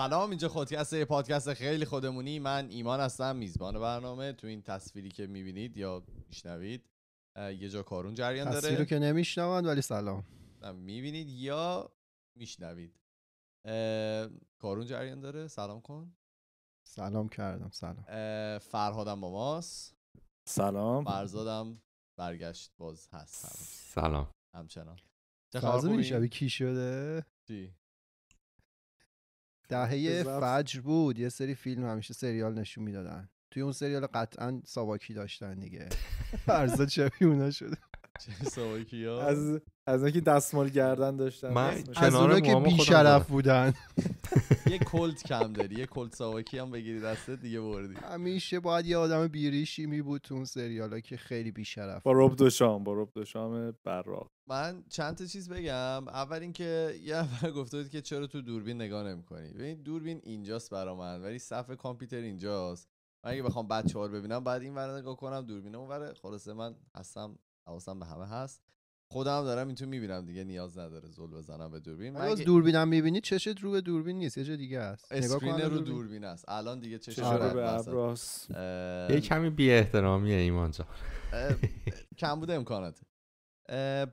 سلام اینجا خودکسته پادکست خیلی خودمونی من ایمان هستم میزبان برنامه تو این تصویری که میبینید یا میشنوید یه جا کارون جریان داره تصویری که نمیشنوند ولی سلام میبینید یا میشنوید کارون جریان داره سلام کن سلام کردم سلام فرهادم با ماست سلام فرزادم برگشت باز هست سلام همچنان چه خبر میشوی کی شده چی دهه فجر بود یه سری فیلم همیشه سریال نشون میدادن توی اون سریال قطعا ساواکی داشتن دیگه فرزا چه اونا شده ساواکی از از اینکه دستمال گردن داشتن من از که که شرف بودن یه کلت کم داری یه کلت ساواکی هم بگیری دسته دیگه بردی همیشه باید یه آدم بیریشی می بود تو اون ها که خیلی شرف با رب دوشام با رب دوشام براق من چند تا چیز بگم اول اینکه یه نفر گفته بود که چرا تو دوربین نگاه نمیکنی ببین دوربین اینجاست برا من ولی صفحه کامپیوتر اینجاست من اگه بخوام بچه ها رو ببینم بعد این ور نگاه کنم دوربین اون ور خلاصه من هستم حواسم به همه هست خودم دارم این تو میبینم دیگه نیاز نداره زل بزنم به دوربین من اگه... دوربینم میبینی چشت رو به دوربین نیست یه دیگه است رو دوربین. است الان دیگه چشت رو به یه کمی بی احترامیه ایمان جان کم بوده امکاناته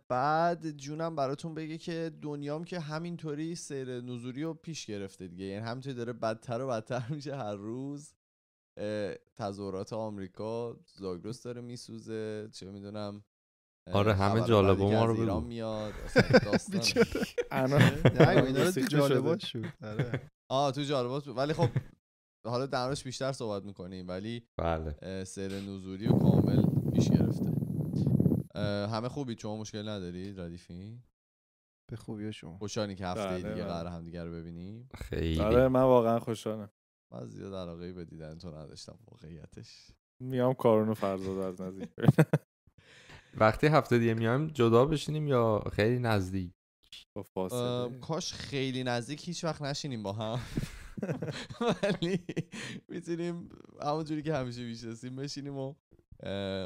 بعد جونم براتون بگه که دنیام که همینطوری سیر نزوری رو پیش گرفته دیگه یعنی همینطوری داره بدتر و بدتر میشه هر روز تظاهرات آمریکا زاگرس داره میسوزه چه میدونم آره همه جالبه ما رو بگو میاد جالبات شد آره. آه تو جالبات بود ولی خب حالا درش بیشتر صحبت میکنیم ولی بله. سیر نزوری و کامل پیش گرفته همه خوبی؟ شما مشکل نداری؟ ردیفی به خوبی شما خوشحالی که هفته بله، دیگه بله. قرار همدیگه رو ببینیم خیلی آره من واقعا خوشحالم من زیاد علاقه به دیدن تو نداشتم واقعیتش میام کارونو فرزاد از نزدیک وقتی هفته دیگه میام جدا بشینیم یا خیلی نزدیک کاش خیلی نزدیک هیچ وقت نشینیم با هم ولی میتونیم همونجوری که همیشه میشناسیم بشینیم و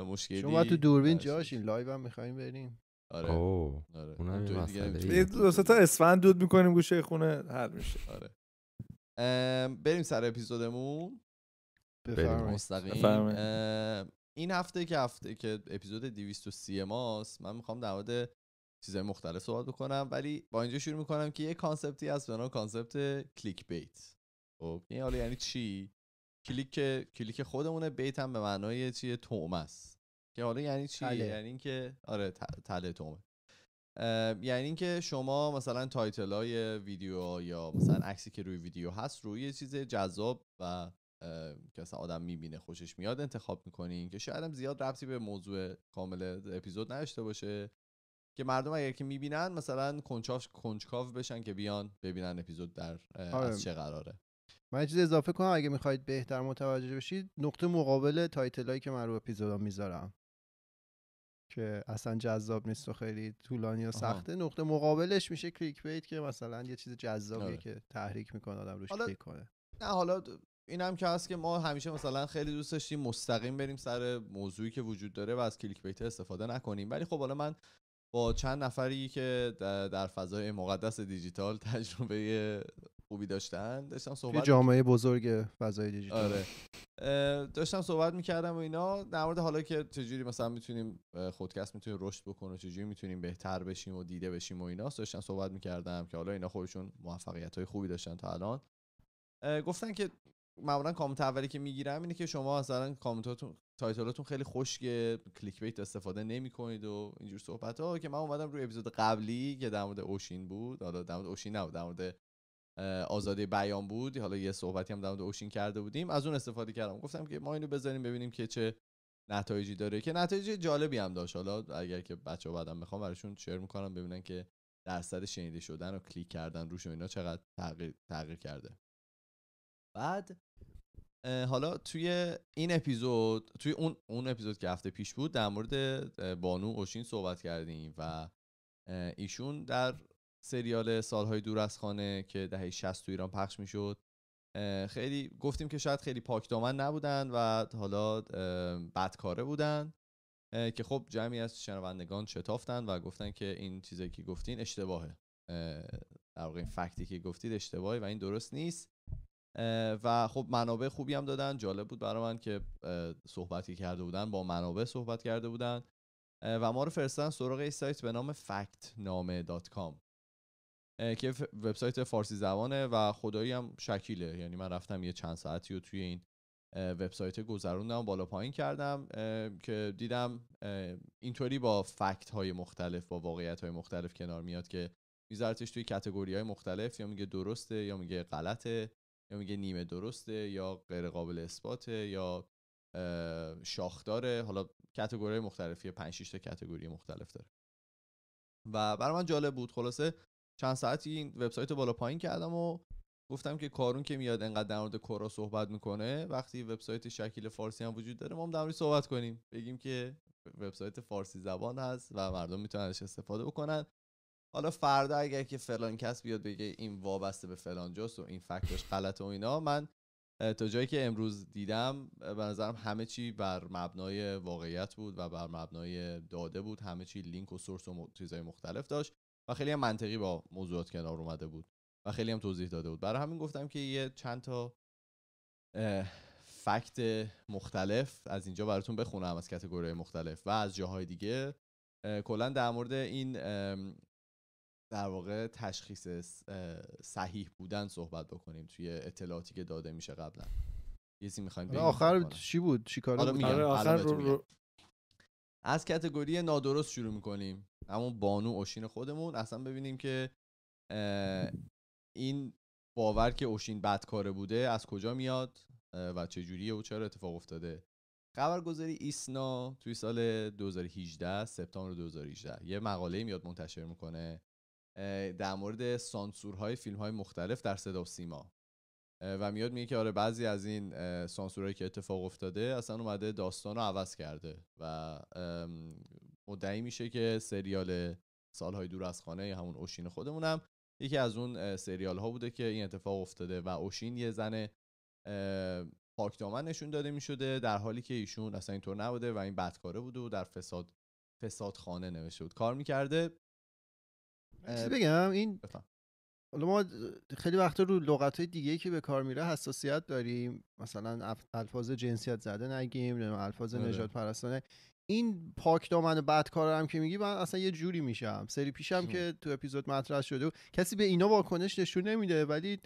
مشکلی شما تو دوربین این لایو هم میخوایم بریم آره اوه. آره یه دو تا اسفند دود میکنیم گوشه خونه حل میشه آره بریم سر اپیزودمون بفرمایید این هفته که هفته که اپیزود 230 ماست من میخوام در مورد چیزهای مختلف صحبت بکنم ولی با اینجا شروع میکنم که یه کانسپتی هست به نام کانسپت کلیک بیت خب این حالا یعنی چی کلیک کلیک خودمونه بیت به معنای چیه توم که حالا یعنی چی تله. یعنی اینکه آره تله تومه یعنی اینکه شما مثلا تایتل های ویدیو یا مثلا عکسی که روی ویدیو هست روی یه چیز جذاب و که مثلا آدم میبینه خوشش میاد انتخاب میکنین که شاید هم زیاد ربطی به موضوع کامل اپیزود نداشته باشه که مردم اگر که میبینن مثلا کنچاف کنجکاو بشن که بیان ببینن اپیزود در از آره. چه قراره من چیز اضافه کنم اگه میخواید بهتر متوجه بشید نقطه مقابل هایی که من رو اپیزودا میذارم که اصلا جذاب نیست و خیلی طولانی و سخته نقطه مقابلش میشه کلیک بیت که مثلا یه چیز جذابیه آره. که تحریک میکنه آدم روش کلیک کنه نه حالا این که هست که ما همیشه مثلا خیلی دوست داشتیم مستقیم بریم سر موضوعی که وجود داره و از کلیک بیت استفاده نکنیم ولی خب حالا من با چند نفری که در فضای مقدس دیجیتال تجربه خوبی داشتن داشتم صحبت جامعه بزرگ فضای دیجیتال آره. داشتم صحبت میکردم و اینا در مورد حالا که چجوری مثلا میتونیم خودکست میتونیم رشد بکنه چجوری میتونیم بهتر بشیم و دیده بشیم و اینا داشتم صحبت میکردم که حالا اینا خودشون موفقیت های خوبی داشتن تا الان گفتن که معمولا کامنت اولی که میگیرم اینه که شما مثلا کامنتاتون تایتلاتون خیلی خوشگه کلیک بیت استفاده نمی و اینجور صحبت ها که من اومدم روی اپیزود قبلی که در مورد اوشین بود حالا در مورد اوشین نبود در مورد آزادی بیان بود حالا یه صحبتی هم در مورد اوشین کرده بودیم از اون استفاده کردم گفتم که ما اینو بذاریم ببینیم که چه نتایجی داره که نتایج جالبی هم داشت حالا اگر که بچه ها بعدم بخوام براشون شیر میکنم ببینن که درصد شنیده شدن و کلیک کردن روش و اینا چقدر تغییر, تغییر کرده بعد حالا توی این اپیزود توی اون, اون اپیزود که هفته پیش بود در مورد بانو اوشین صحبت کردیم و ایشون در سریال سالهای دور از خانه که دهه 60 تو ایران پخش میشد خیلی گفتیم که شاید خیلی پاکدامن دامن نبودن و حالا بدکاره بودن که خب جمعی از شنوندگان شتافتن و گفتن که این چیزی که گفتین اشتباهه در واقع این فکتی که گفتید اشتباهی و این درست نیست و خب منابع خوبی هم دادن جالب بود برای من که صحبتی کرده بودن با منابع صحبت کرده بودن و ما رو فرستادن سراغ سایت به نام فکت که وبسایت فارسی زبانه و خدایی هم شکیله یعنی من رفتم یه چند ساعتی و توی این وبسایت گذروندم بالا پایین کردم که دیدم اینطوری با فکت های مختلف با واقعیت های مختلف کنار میاد که میذارتش توی کتگوری های مختلف یا میگه درسته یا میگه غلطه یا میگه نیمه درسته یا غیر قابل اثباته یا شاخداره حالا کتگوری مختلفی 5 6 تا کتگوری مختلف داره و برای من جالب بود خلاصه چند ساعتی این وبسایت بالا پایین کردم و گفتم که کارون که میاد انقدر در مورد کورا صحبت میکنه وقتی وبسایت شکیل فارسی هم وجود داره ما هم در صحبت کنیم بگیم که وبسایت فارسی زبان هست و مردم میتونن ازش استفاده بکنن حالا فردا اگر که فلان کس بیاد بگه این وابسته به فلان جاست و این فکتش غلط و اینا من تا جایی که امروز دیدم به نظرم همه چی بر مبنای واقعیت بود و بر مبنای داده بود همه چی لینک و سورس و چیزهای مختلف داشت و خیلی هم منطقی با موضوعات کنار اومده بود و خیلی هم توضیح داده بود برای همین گفتم که یه چند تا فکت مختلف از اینجا براتون بخونم از کتگوری مختلف و از جاهای دیگه کلا در مورد این در واقع تشخیص صحیح بودن صحبت بکنیم توی اطلاعاتی که داده میشه قبلا یه چیزی آخر چی بود آره، آخر رو... از کتگوری نادرست شروع میکنیم همون بانو اوشین خودمون اصلا ببینیم که این باور که اوشین بدکاره بوده از کجا میاد و چه جوریه و چرا اتفاق افتاده خبرگزاری ایسنا توی سال 2018 سپتامبر 2018 یه مقاله میاد منتشر میکنه در مورد سانسورهای فیلم های مختلف در صدا و سیما و میاد میگه که آره بعضی از این سانسورهایی که اتفاق افتاده اصلا اومده داستان رو عوض کرده و مدعی میشه که سریال سالهای دور از خانه یا همون اوشین خودمونم یکی از اون سریال ها بوده که این اتفاق افتاده و اوشین یه زن پاکدامن نشون داده میشده در حالی که ایشون اصلا اینطور نبوده و این بدکاره بوده و در فساد فساد خانه نوشته بود کار میکرده بگم این حالا ما خیلی وقتا رو لغت های دیگه که به کار میره حساسیت داریم مثلا الفاظ جنسیت زده نگیم الفاظ آره. نجات پرستانه این پاک دامن بدکارا هم که میگی من اصلا یه جوری میشم سری پیشم خب. که تو اپیزود مطرح شده و کسی به اینا واکنش نشون نمیده ولی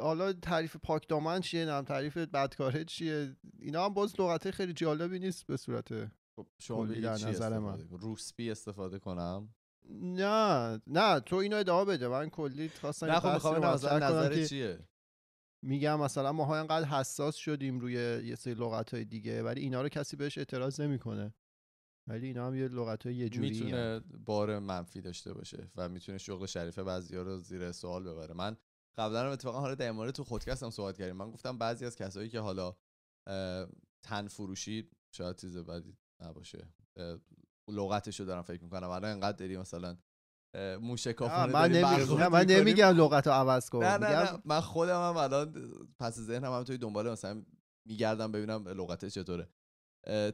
حالا تعریف پاک دامن چیه نم تعریف بدکاره چیه اینا هم باز لغته خیلی جالبی نیست به صورت خب، شما در نظر من روسپی استفاده کنم نه نه تو اینو ادعا بده من کلی خواستم نه خب نظر نظر چیه میگم مثلا ماها انقدر حساس شدیم روی یه سری لغت های دیگه ولی اینا رو کسی بهش اعتراض نمیکنه ولی اینا هم یه لغت های یه جوری میتونه بار منفی داشته باشه و میتونه شغل شریف ها رو زیر سوال ببره من قبلا هم اتفاقا حالا در مورد تو هم صحبت کردیم من گفتم بعضی از کسایی که حالا تن فروشی شاید چیز بدی نباشه لغتشو دارم فکر میکنم الان انقدر داری مثلا موشکافونه من نمیگم من نمیگم لغت رو عوض کن نه نه, نه من خودم هم الان پس ذهنم هم توی دنباله مثلا میگردم ببینم لغتش چطوره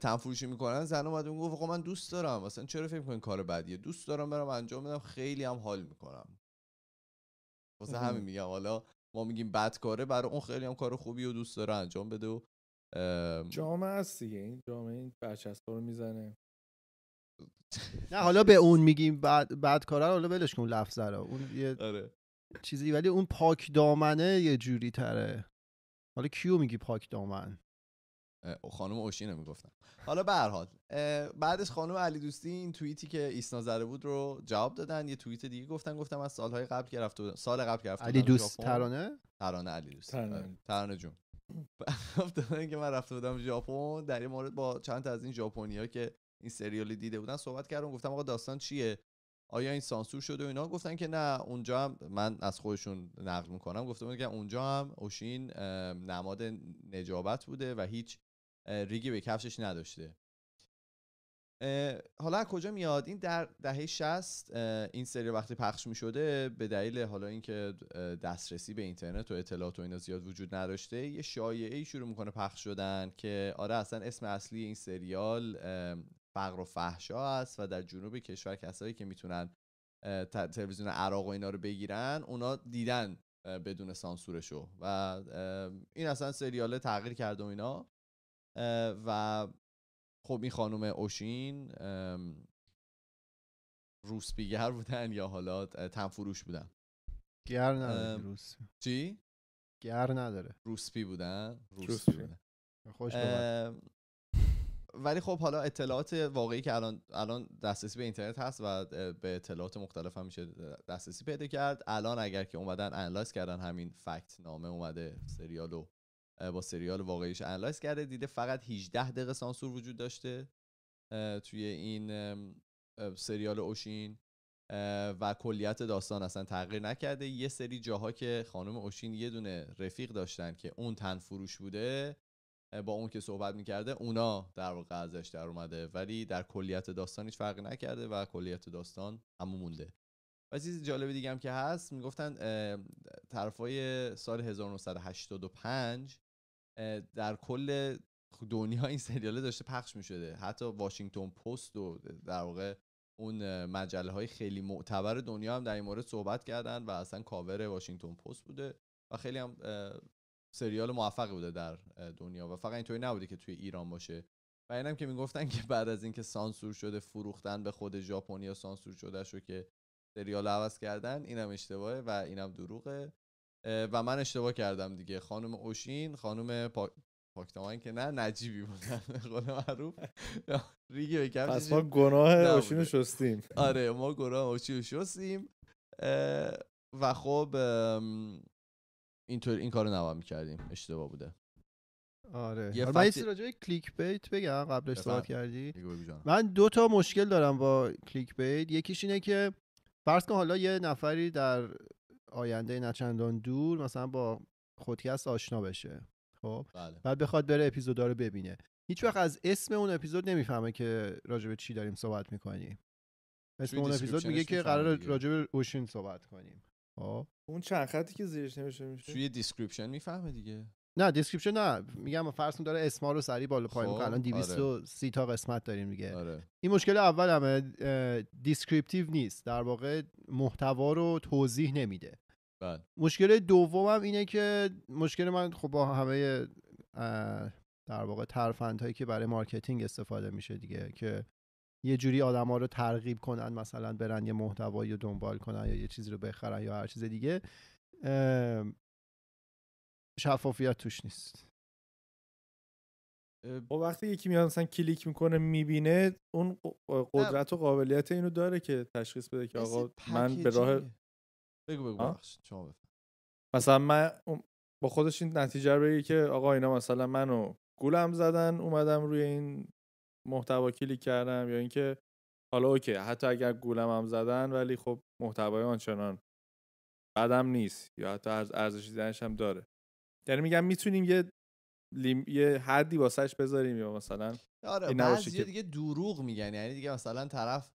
تنفروشی میکنن زن اومد اون گفت خب من دوست دارم مثلا چرا فکر میکنین کار بدیه دوست دارم برم انجام بدم خیلی هم حال میکنم واسه همین میگم حالا ما میگیم بد کاره برای اون خیلی هم کار خوبی و دوست داره انجام بده و جامعه هست دیگه این جامعه این میزنه نه حالا به اون میگیم بعد بعد کارا حالا ولش کن لفظ رو اون یه آره. چیزی ولی اون پاک دامنه یه جوری تره حالا کیو میگی پاک دامن خانم اوشینو میگفتم حالا به هر حال بعدش خانم علی دوستی این توییتی که ایسنا زده بود رو جواب دادن یه توییت دیگه گفتن گفتم از سالهای قبل گرفت سال قبل گرفته علی دوست ترانه ترانه علی دوست آره، ترانه, ترانه جون که من رفته بودم ژاپن در این مورد با چند تا از این ژاپنیا که این سریالی دیده بودن صحبت کردم گفتم آقا داستان چیه آیا این سانسور شده و اینا گفتن که نه اونجا هم من از خودشون نقل میکنم گفتم که اونجا هم اوشین نماد نجابت بوده و هیچ ریگی به کفشش نداشته حالا کجا میاد این در دهه 60 این سری وقتی پخش میشده به دلیل حالا اینکه دسترسی به اینترنت و اطلاعات و اینا زیاد وجود نداشته یه شایعه ای شروع میکنه پخش شدن که آره اصلا اسم اصلی این سریال فقر و فحشا است و در جنوب کشور کسایی که میتونن تلویزیون عراق و اینا رو بگیرن اونا دیدن بدون سانسورشو و این اصلا سریاله تغییر کرد و اینا و خب این خانم اوشین بیگر بودن یا حالا تنفروش بودن گر نداره روس چی؟ گر نداره روسپی بودن روسپی, بودن خوش ولی خب حالا اطلاعات واقعی که الان الان دسترسی به اینترنت هست و به اطلاعات مختلف هم میشه دسترسی پیدا کرد الان اگر که اومدن انلایس کردن همین فکت نامه اومده سریالو با سریال واقعیش انلایس کرده دیده فقط 18 دقیقه سانسور وجود داشته توی این سریال اوشین و کلیت داستان اصلا تغییر نکرده یه سری جاها که خانم اوشین یه دونه رفیق داشتن که اون تن فروش بوده با اون که صحبت میکرده اونا در واقع ازش در اومده ولی در کلیت داستان هیچ فرقی نکرده و کلیت داستان همون مونده و چیز جالب دیگه هم که هست میگفتن طرفای سال 1985 در کل دنیا این سریاله داشته پخش میشده حتی واشنگتن پست و در واقع اون مجله های خیلی معتبر دنیا هم در این مورد صحبت کردن و اصلا کاور واشنگتن پست بوده و خیلی هم سریال موفقی بوده در دنیا و فقط اینطوری نبوده که توی ایران باشه و اینم که میگفتن که بعد از اینکه سانسور شده فروختن به خود ژاپنیا سانسور شده شو که سریال عوض کردن اینم اشتباهه و اینم دروغه و من اشتباه کردم دیگه خانم اوشین خانم پا... پاکتامان که نه نجیبی بودن قول معروف ریگی پس ما گناه اوشین شستیم آره ما گناه اوشین شستیم و خب اینطور این کارو نباید میکردیم اشتباه بوده آره یه من کلیک بیت بگم قبلش صحبت کردی من دو تا مشکل دارم با کلیک بیت یکیش اینه که فرض کن حالا یه نفری در آینده نچندان دور مثلا با خودکست آشنا بشه خب بله. بعد بخواد بره اپیزودا رو ببینه هیچ وقت از اسم اون اپیزود نمیفهمه که راجع به چی داریم صحبت میکنیم اسم اون اپیزود میگه که قرار راجع به اوشین صحبت کنیم خب. اون چند خطی که زیرش نمیشه میشه توی دیسکریپشن میفهمه دیگه نه دیسکریپشن نه میگم فرض داره اسما رو سری بالا پایین میکنه خب، الان 230 آره. تا قسمت داریم دیگه آره. این مشکل اولمه دیسکریپتیو نیست در واقع محتوا رو توضیح نمیده بل. مشکل دومم اینه که مشکل من خب با همه در واقع هایی که برای مارکتینگ استفاده میشه دیگه که یه جوری آدما رو ترغیب کنن مثلا برن یه محتوایی رو دنبال کنن یا یه چیزی رو بخرن یا هر چیز دیگه شفافیت توش نیست با خب وقتی یکی میاد مثلا کلیک میکنه میبینه اون قدرت و قابلیت اینو داره که تشخیص بده که آقا من به راه بگو بگو مثلا من با خودش این نتیجه رو که آقا اینا مثلا منو گولم زدن اومدم روی این محتوا کلیک کردم یا اینکه حالا اوکی حتی اگر گولم هم زدن ولی خب محتوای آنچنان بدم نیست یا حتی ارزش دیدنش هم داره یعنی میگم میتونیم یه لیم... یه حدی واسش بذاریم یا مثلا آره بعضی دیگه دروغ میگن یعنی دیگه مثلا طرف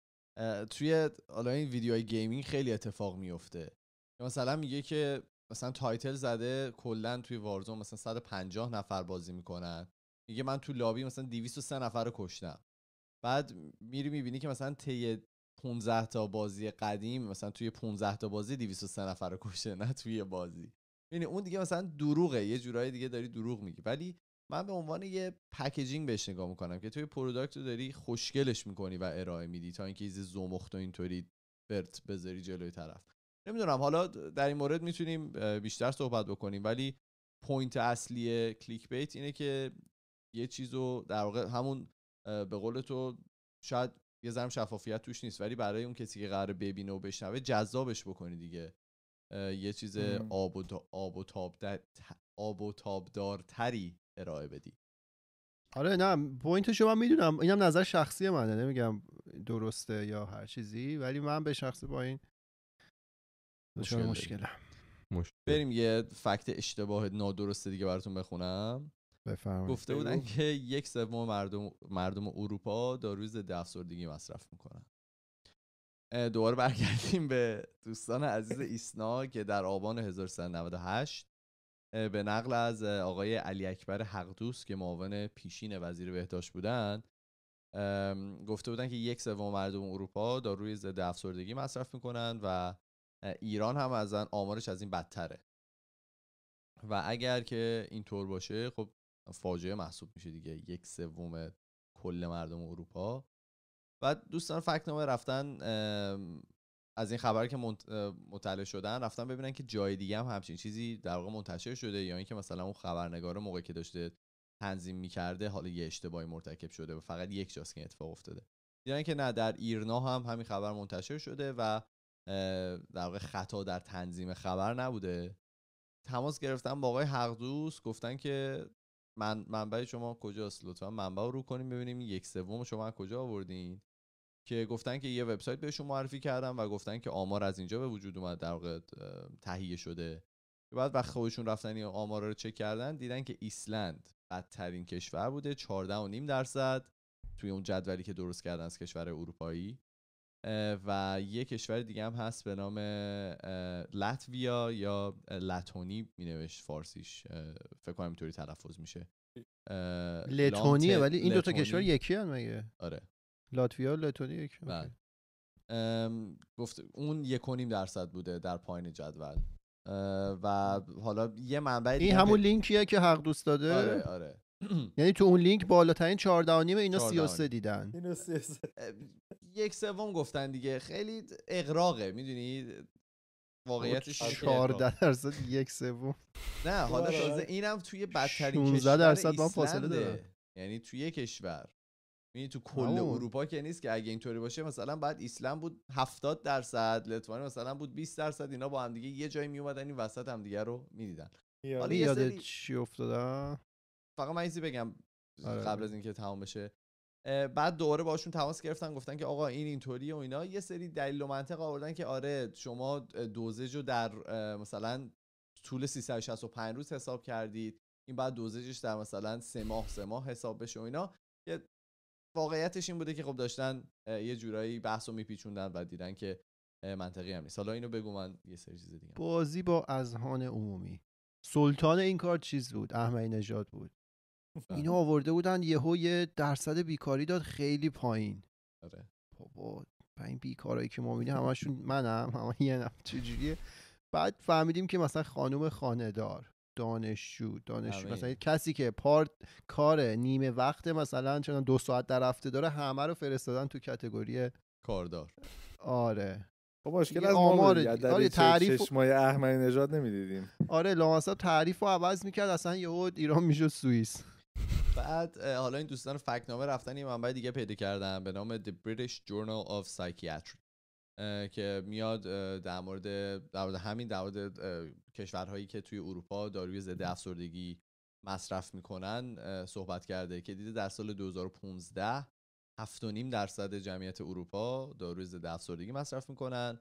توی حالا این ویدیوهای گیمینگ خیلی اتفاق میفته مثلا میگه که مثلا تایتل زده کلا توی وارزون مثلا 150 نفر بازی میکنن میگه من تو لابی مثلا 203 نفر رو کشتم بعد میری میبینی که مثلا طی 15 تا بازی قدیم مثلا توی 15 تا بازی 203 نفر رو کشته نه توی بازی یعنی اون دیگه مثلا دروغه یه جورایی دیگه داری دروغ میگی ولی من به عنوان یه پکیجینگ بهش نگاه میکنم که توی پروداکت رو داری خوشگلش میکنی و ارائه میدی تا اینکه ایز زمخت و اینطوری برت بذاری جلوی طرف نمیدونم حالا در این مورد میتونیم بیشتر صحبت بکنیم ولی پوینت اصلی کلیک بیت اینه که یه چیز رو در واقع همون به قول تو شاید یه ذرم شفافیت توش نیست ولی برای اون کسی که قرار ببینه و بشنوه جذابش بکنی دیگه یه چیز آب و, تا... آب و تاب آب و تابدارتری ارائه بدی آره نه پوینت شما میدونم اینم نظر شخصی منه نمیگم درسته یا هر چیزی ولی من به شخص با این مشکل مشکلم بریم یه فکت اشتباه نادرسته دیگه براتون بخونم گفته بودن که یک سوم مردم مردم اروپا داروی ضد افسردگی مصرف میکنن دوباره برگردیم به دوستان عزیز ایسنا که در آبان 1398 به نقل از آقای علی اکبر دوست که معاون پیشین وزیر بهداشت بودند گفته بودن که یک سوم مردم اروپا داروی ضد افسردگی مصرف میکنن و ایران هم از آمارش از این بدتره و اگر که اینطور باشه خب فاجعه محسوب میشه دیگه یک سوم کل مردم اروپا و دوستان فکنامه رفتن از این خبر که مطلع شدن رفتن ببینن که جای دیگه هم همچین چیزی در واقع منتشر شده یا اینکه مثلا اون خبرنگار موقعی که داشته تنظیم میکرده حالا یه اشتباهی مرتکب شده و فقط یک جاست که اتفاق افتاده دیدن که نه در ایرنا هم همین خبر منتشر شده و در واقع خطا در تنظیم خبر نبوده تماس گرفتن با آقای حقدوس گفتن که من منبع شما کجاست لطفا منبع رو کنیم ببینیم یک سوم شما کجا آوردین که گفتن که یه وبسایت بهشون معرفی کردن و گفتن که آمار از اینجا به وجود اومد در واقع تهیه شده بعد وقت خودشون رفتن این آمار رو چک کردن دیدن که ایسلند بدترین کشور بوده 14.5 درصد توی اون جدولی که درست کردن از کشور اروپایی و یه کشور دیگه هم هست به نام لاتویا یا لتونی مینوشت فارسیش فکر کنم اینطوری تلفظ میشه لتونیه ولی این دوتا کشور یکی هم مگه آره لاتویا لتونی یکی بله. گفت اون یک درصد بوده در پایین جدول و حالا یه منبع این همون لینکیه که حق دوست داده آره آره یعنی تو اون لینک بالاترین 14 و اینا 33 دیدن اینا یک سوم گفتن دیگه خیلی اقراقه میدونی واقعیتش 14 درصد یک سوم نه حالا تازه اینم توی بدترین 16 درصد با فاصله داره یعنی توی کشور یعنی تو کل اروپا که نیست که اگه اینطوری باشه مثلا بعد ایسلند بود 70 درصد لتوانی مثلا بود 20 درصد اینا با هم دیگه یه جایی می اومدن این وسط هم دیگه رو میدیدن حالا یادت چی افتادم فقط من بگم آره، قبل آره. از اینکه تمام بشه بعد دوباره باشون تماس گرفتن گفتن که آقا این اینطوری و اینا یه سری دلیل و منطق آوردن که آره شما دوزج رو در مثلا طول 365 روز حساب کردید این بعد دوزجش در مثلا سه ماه سه ماه حساب بشه و اینا یه واقعیتش این بوده که خب داشتن یه جورایی بحث رو میپیچوندن و دیدن که منطقی هم نیست حالا اینو بگو من یه سری چیز دیگه بازی با اذهان عمومی سلطان این کار چیز بود احمدی نژاد بود اینو بله. آورده بودن یهو یه درصد بیکاری داد خیلی پایین آره بابا این بیکارایی که ما میبینیم همشون منم هم. یه نفر چجوریه بعد فهمیدیم که مثلا خانم خانهدار دانشجو دانشجو مثلا کسی که پارت کار نیمه وقت مثلا چون دو ساعت در هفته داره همه رو فرستادن تو کاتگوری کاردار آره خب مشکل از آمار آره تعریف چشمای احمدی نژاد نمیدیدیم آره لامصب تعریف رو عوض میکرد اصلا یهو ایران میشد سوئیس بعد حالا این دوستان فکنامه رفتن یه منبع دیگه پیدا کردن به نام The British Journal of Psychiatry که میاد در مورد در مورد همین در مورد کشورهایی که توی اروپا داروی ضد افسردگی مصرف میکنن صحبت کرده که دیده در سال 2015 7.5 درصد جمعیت اروپا داروی ضد افسردگی مصرف میکنن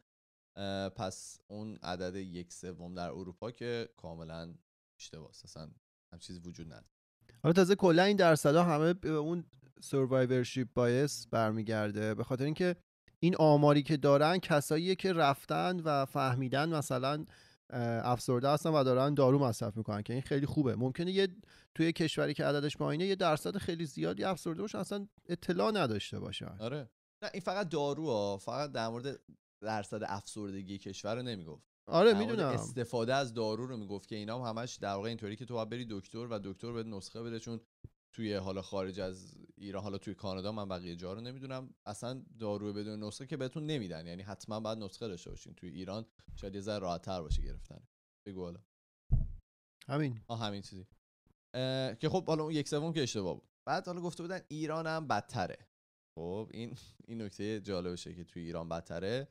پس اون عدد یک سوم در اروپا که کاملا اشتباه اصلا هم چیز وجود نداره حالا تازه کلا این درصدها همه به اون سروایورشیپ بایس برمیگرده به خاطر اینکه این آماری که دارن کساییه که رفتن و فهمیدن مثلا افسرده هستن و دارن دارو مصرف میکنن که این خیلی خوبه ممکنه یه توی کشوری که عددش پایینه یه درصد خیلی زیادی افسرده باشن اصلا اطلاع نداشته باشن آره نه این فقط دارو ها. فقط در مورد درصد افسردگی کشور رو نمیگفت آره میدونم استفاده از دارو رو میگفت که اینا هم همش در واقع اینطوری که تو باید بری دکتر و دکتر بهت نسخه بده چون توی حالا خارج از ایران حالا توی کانادا من بقیه جا رو نمیدونم اصلا دارو بدون نسخه که بهتون نمیدن یعنی حتما باید نسخه داشته باشین توی ایران شاید یه ذره راحت‌تر باشه گرفتن بگو حالا همین آه همین چیزی که خب حالا اون یک سوم که اشتباه بود بعد حالا گفته بودن ایران هم بدتره خب این این نکته جالبشه که توی ایران بدتره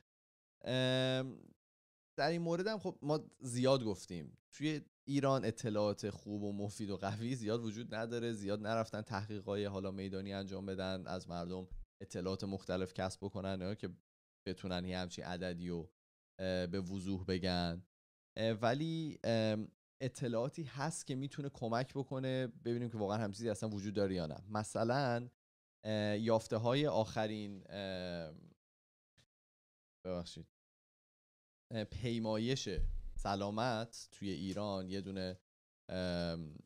در این مورد هم خب ما زیاد گفتیم توی ایران اطلاعات خوب و مفید و قوی زیاد وجود نداره زیاد نرفتن تحقیقای حالا میدانی انجام بدن از مردم اطلاعات مختلف کسب بکنن که بتونن یه همچی عددی و به وضوح بگن ولی اطلاعاتی هست که میتونه کمک بکنه ببینیم که واقعا همچیزی اصلا وجود داره یا نه مثلا یافته های آخرین ببخشید پیمایش سلامت توی ایران یه دونه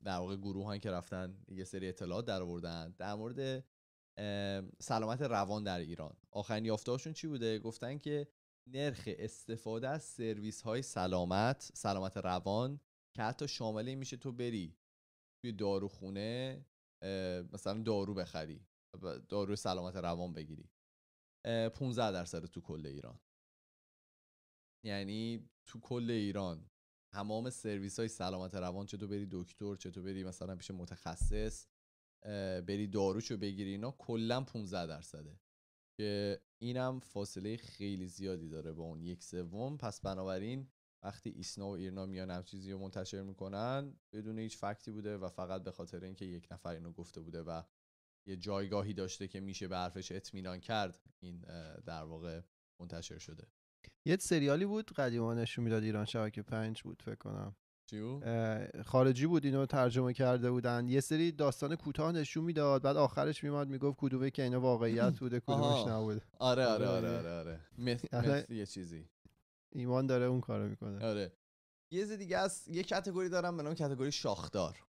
در واقع گروهان که رفتن یه سری اطلاعات در آوردن در مورد سلامت روان در ایران آخرین هاشون چی بوده گفتن که نرخ استفاده از سرویس های سلامت سلامت روان که حتی شامل میشه تو بری توی داروخونه مثلا دارو بخری دارو سلامت روان بگیری 15 درصد تو کل ایران یعنی تو کل ایران تمام سرویس های سلامت روان چطور بری دکتر چطور بری مثلا پیش متخصص بری داروشو بگیری اینا کلا 15 درصده که اینم فاصله خیلی زیادی داره با اون یک سوم پس بنابراین وقتی ایسنا و ایرنا میان هم چیزی رو منتشر میکنن بدون هیچ فکتی بوده و فقط به خاطر اینکه یک نفر اینو گفته بوده و یه جایگاهی داشته که میشه به حرفش اطمینان کرد این در واقع منتشر شده یه سریالی بود قدیما نشون میداد ایران شبکه پنج بود فکر کنم خارجی بود اینو ترجمه کرده بودن یه سری داستان کوتاه نشون میداد بعد آخرش میماد میگفت کدومه که اینا واقعیت بوده کدومش نبوده آره آره آره آره آره, آره. مثل آره. یه چیزی ایمان داره اون کارو میکنه آره یه چیز دیگه است یه کاتگوری دارم به نام کاتگوری شاخدار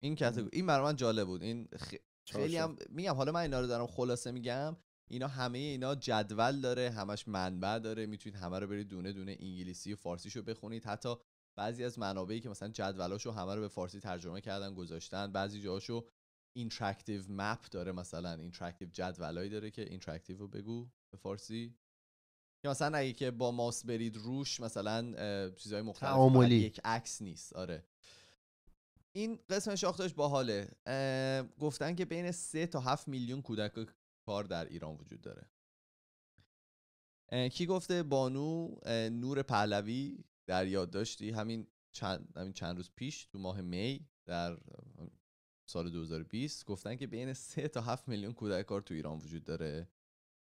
این کاتگوری این برای جالب بود این خ... خیلی هم میگم حالا من اینا رو دارم خلاصه میگم اینا همه اینا جدول داره همش منبع داره میتونید همه رو برید دونه دونه انگلیسی و فارسی رو بخونید حتی بعضی از منابعی که مثلا جدولاشو همه رو به فارسی ترجمه کردن گذاشتن بعضی جاهاشو اینتراکتیو مپ داره مثلا اینتراکتیو جدولایی داره که اینتراکتیو رو بگو به فارسی که مثلا اگه که با ماس برید روش مثلا چیزهای مختلف یک عکس نیست آره این قسم با باحاله گفتن که بین 3 تا 7 میلیون کودک کار در ایران وجود داره کی گفته بانو نور پهلوی در یاد داشتی همین چند, همین چند روز پیش تو ماه می در سال 2020 گفتن که بین 3 تا 7 میلیون کودک کار تو ایران وجود داره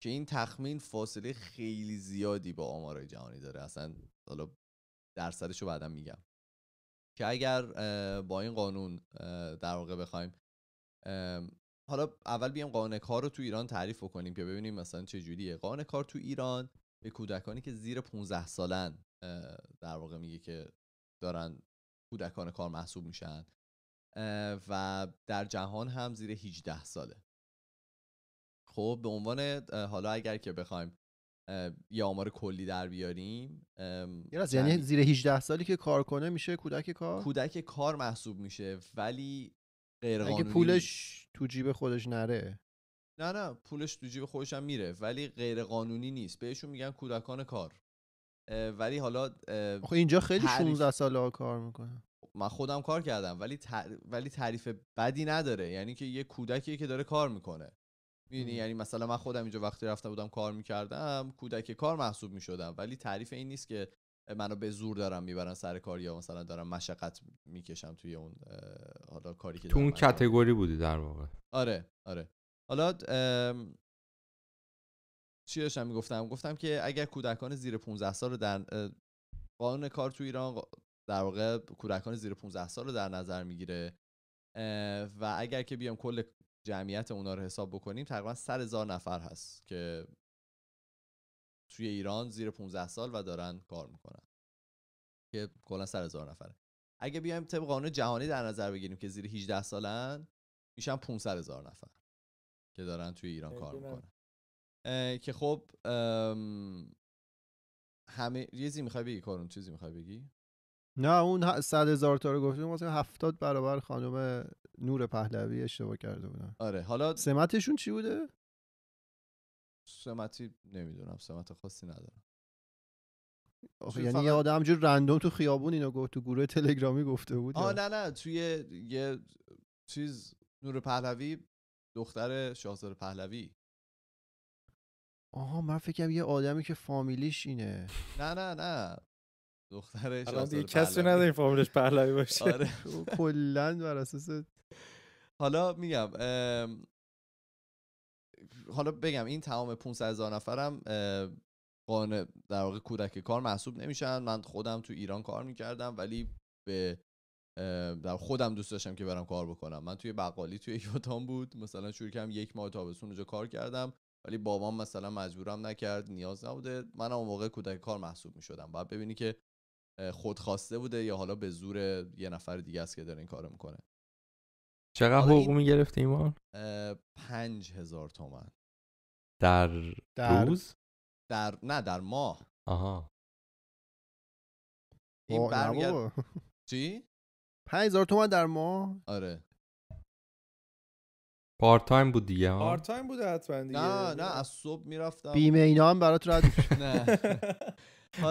که این تخمین فاصله خیلی زیادی با آمارای جهانی داره اصلا حالا درصدش رو بعدا میگم که اگر با این قانون در واقع بخوایم حالا اول بیام قانون کار رو تو ایران تعریف بکنیم که ببینیم مثلا چه جوریه قانون کار تو ایران به کودکانی که زیر 15 سالن در واقع میگه که دارن کودکان کار محسوب میشن و در جهان هم زیر 18 ساله خب به عنوان حالا اگر که بخوایم یه آمار کلی در بیاریم یعنی زیر 18 سالی که کار کنه میشه کودک کار کودک کار محسوب میشه ولی غیر اگه پولش تو جیب خودش نره نه نه پولش تو جیب خودش هم میره ولی غیر قانونی نیست بهشون میگن کودکان کار ولی حالا خب اینجا خیلی تعریف... 16 ساله ها کار میکنن من خودم کار کردم ولی ولی تعریف بدی نداره یعنی که یه کودکیه که داره کار میکنه میدونی یعنی مثلا من خودم اینجا وقتی رفته بودم کار میکردم کودک کار محسوب میشدم ولی تعریف این نیست که منو به زور دارم میبرن سر کار یا مثلا دارم مشقت میکشم توی اون حالا کاری که تو اون کتگوری بودی در واقع آره آره حالا چی داشتم میگفتم گفتم که اگر کودکان زیر 15 سال در قانون کار تو ایران در واقع کودکان زیر 15 سال رو در نظر میگیره و اگر که بیام کل جمعیت اونا رو حساب بکنیم تقریبا سر هزار نفر هست که توی ایران زیر 15 سال و دارن کار میکنن که کلا سر هزار نفره اگه بیایم طبق قانون جهانی در نظر بگیریم که زیر 18 سالن میشن 500 هزار نفر که دارن توی ایران کار میکنن که خب همه یه میخوای بگی کارون چیزی میخوای بگی نه اون صد هزار تا رو گفتیم مثلا هفتاد برابر خانم نور پهلوی اشتباه کرده بودن آره حالا سمتشون چی بوده سمتی نمیدونم سمت خاصی ندارم آخه یعنی یه آدم جور رندوم تو خیابون اینو گفت تو گروه تلگرامی گفته بود آه نه نه توی یه چیز نور پهلوی دختر شاهزاده پهلوی آها من فکرم یه آدمی که فامیلیش اینه نه نه نه دختر شاهزاده کسی این فامیلش پهلوی باشه آره کلن بر اساس حالا میگم حالا بگم این تمام 500 هزار نفرم قانون در واقع کودک کار محسوب نمیشن من خودم تو ایران کار میکردم ولی به در خودم دوست داشتم که برم کار بکنم من توی بقالی توی یوتان بود مثلا شروع کردم یک ماه تابستون اونجا کار کردم ولی بابام مثلا مجبورم نکرد نیاز نبوده من اون موقع کودک کار محسوب میشدم بعد ببینی که خودخواسته بوده یا حالا به زور یه نفر دیگه است که داره این کارو میکنه چقدر حقوق میگرفتی ایمان؟ پنج هزار تومن در, در روز در نه در ماه آها این برگرد چی 5000 تومن در ماه آره پارت تایم بود دیگه ها پارت تایم بوده حتما دیگه نه نه از صبح میرفتم بیمه اینا هم برات رد نه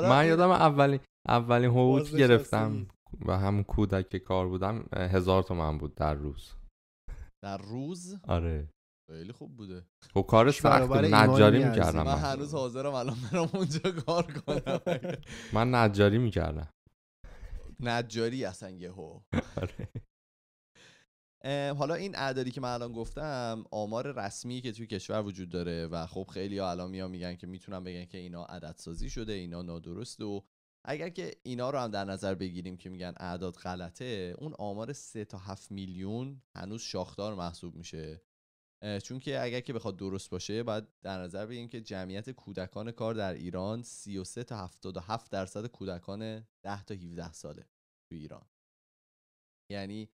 من یادم اولین اولین هوت گرفتم و هم کودک که کار بودم هزار تومن بود در روز در روز آره خیلی خوب بوده خب کارش سخت نجاری میکردم من, هنوز حاضرم الان برم اونجا کار کنم من نجاری میکردم نجاری اصلا یهو آره. حالا این اعدادی که من الان گفتم آمار رسمی که توی کشور وجود داره و خب خیلی ها الان میان میگن که میتونن بگن که اینا عددسازی سازی شده اینا نادرست و اگر که اینا رو هم در نظر بگیریم که میگن اعداد غلطه اون آمار 3 تا 7 میلیون هنوز شاخدار محسوب میشه چون که اگر که بخواد درست باشه باید در نظر بگیریم که جمعیت کودکان کار در ایران 33 تا 77 درصد کودکان 10 تا 17 ساله تو ایران یعنی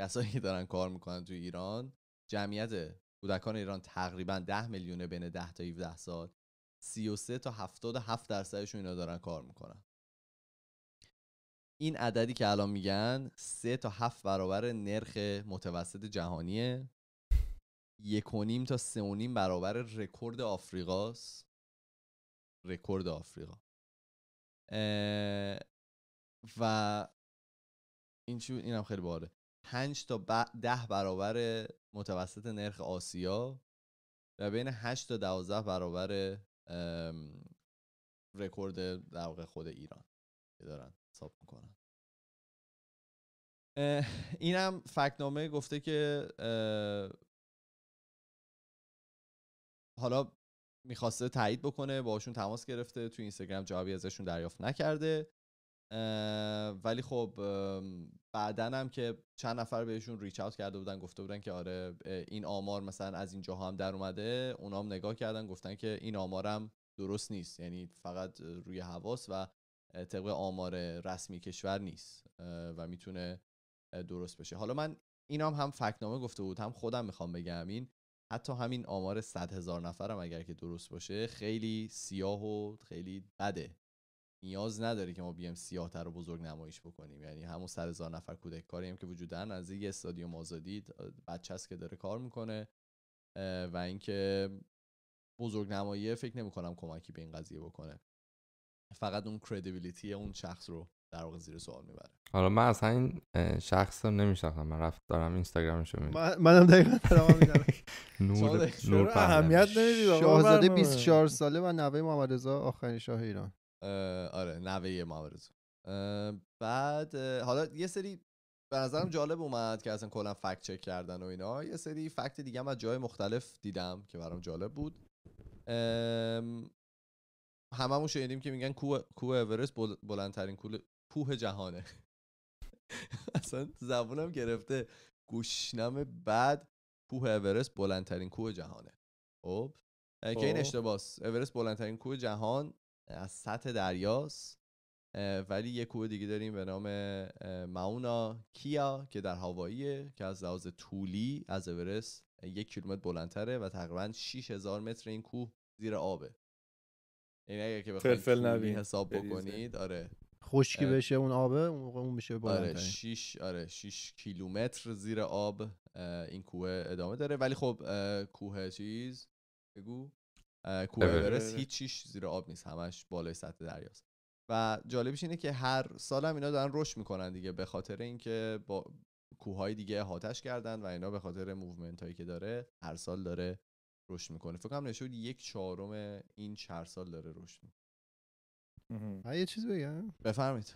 کسایی که دارن کار میکنن تو ایران جمعیت کودکان ایران تقریبا 10 میلیون بین 10 تا 17 سال 33 تا 77 درصدشون اینا دارن کار میکنن این عددی که الان میگن 3 تا 7 برابر نرخ متوسط جهانیه یک و نیم تا سه و نیم برابر رکورد آفریقاست رکورد آفریقا و این چی اینم خیلی باره پنج تا ده برابر متوسط نرخ آسیا و بین هشت تا 12 برابر رکورد در واقع خود ایران که دارن حساب میکنن اینم فکنامه گفته که حالا میخواسته تایید بکنه باشون تماس گرفته تو اینستاگرام جوابی ازشون دریافت نکرده ولی خب بعدن هم که چند نفر بهشون ریچ اوت کرده بودن گفته بودن که آره این آمار مثلا از اینجا هم در اومده هم نگاه کردن گفتن که این آمارم درست نیست یعنی فقط روی حواس و طبق آمار رسمی کشور نیست و میتونه درست بشه حالا من اینام هم, هم فکنامه گفته بود هم خودم میخوام بگم این حتی همین آمار 100 هزار هم اگر که درست باشه خیلی سیاه و خیلی بده نیاز نداره که ما بیایم سیاهتر و بزرگ نمایش بکنیم یعنی همون 100 هزار نفر کودک کاری هم که وجود دارن از یه استادیوم آزادی بچه هست که داره کار میکنه و اینکه بزرگ نمایی فکر نمیکنم کمکی به این قضیه بکنه فقط اون کردیبیلیتی اون شخص رو در واقع زیر سوال میبره حالا من اصلا این شخص رو نمیشناختم من رفت دارم اینستاگرامش رو میبینم منم دقیقا دارم نور نور اهمیت شاهزاده 24 ساله و نوه محمد رضا آخرین شاه ایران آره نوه محمد رضا بعد حالا یه سری به نظرم جالب اومد که اصلا کلا فکت چک کردن و اینا یه سری فکت دیگه هم از جای مختلف دیدم که برام جالب بود هممون شنیدیم که میگن کوه, کوه اورست بلندترین کوه جهانه اصلا زبونم گرفته گوشنم بعد کوه اورست بلندترین کوه جهانه خب که این خب. اشتباس اورست بلندترین کوه جهان از سطح دریاست ولی یه کوه دیگه داریم به نام ماونا کیا که در هواییه که از لحاظ طولی از اورست یک کیلومتر بلندتره و تقریبا 6000 متر این کوه زیر آبه این یعنی اگر که بخواید حساب بکنید آره خشکی بشه اون آبه اون میشه آره 6 آره 6 کیلومتر زیر آب این کوه ادامه داره ولی خب کوه چیز بگو کوه اورست هیچیش زیر آب نیست همش بالای سطح دریاست و جالبش اینه که هر سال هم اینا دارن رشد میکنن دیگه به خاطر اینکه با کوههای دیگه هاتش کردن و اینا به خاطر موومنت هایی که داره هر سال داره رشد میکنه فکر کنم نشود یک چهارم این چهار سال داره رشد میکنه ها یه چیز بگم بفرمایید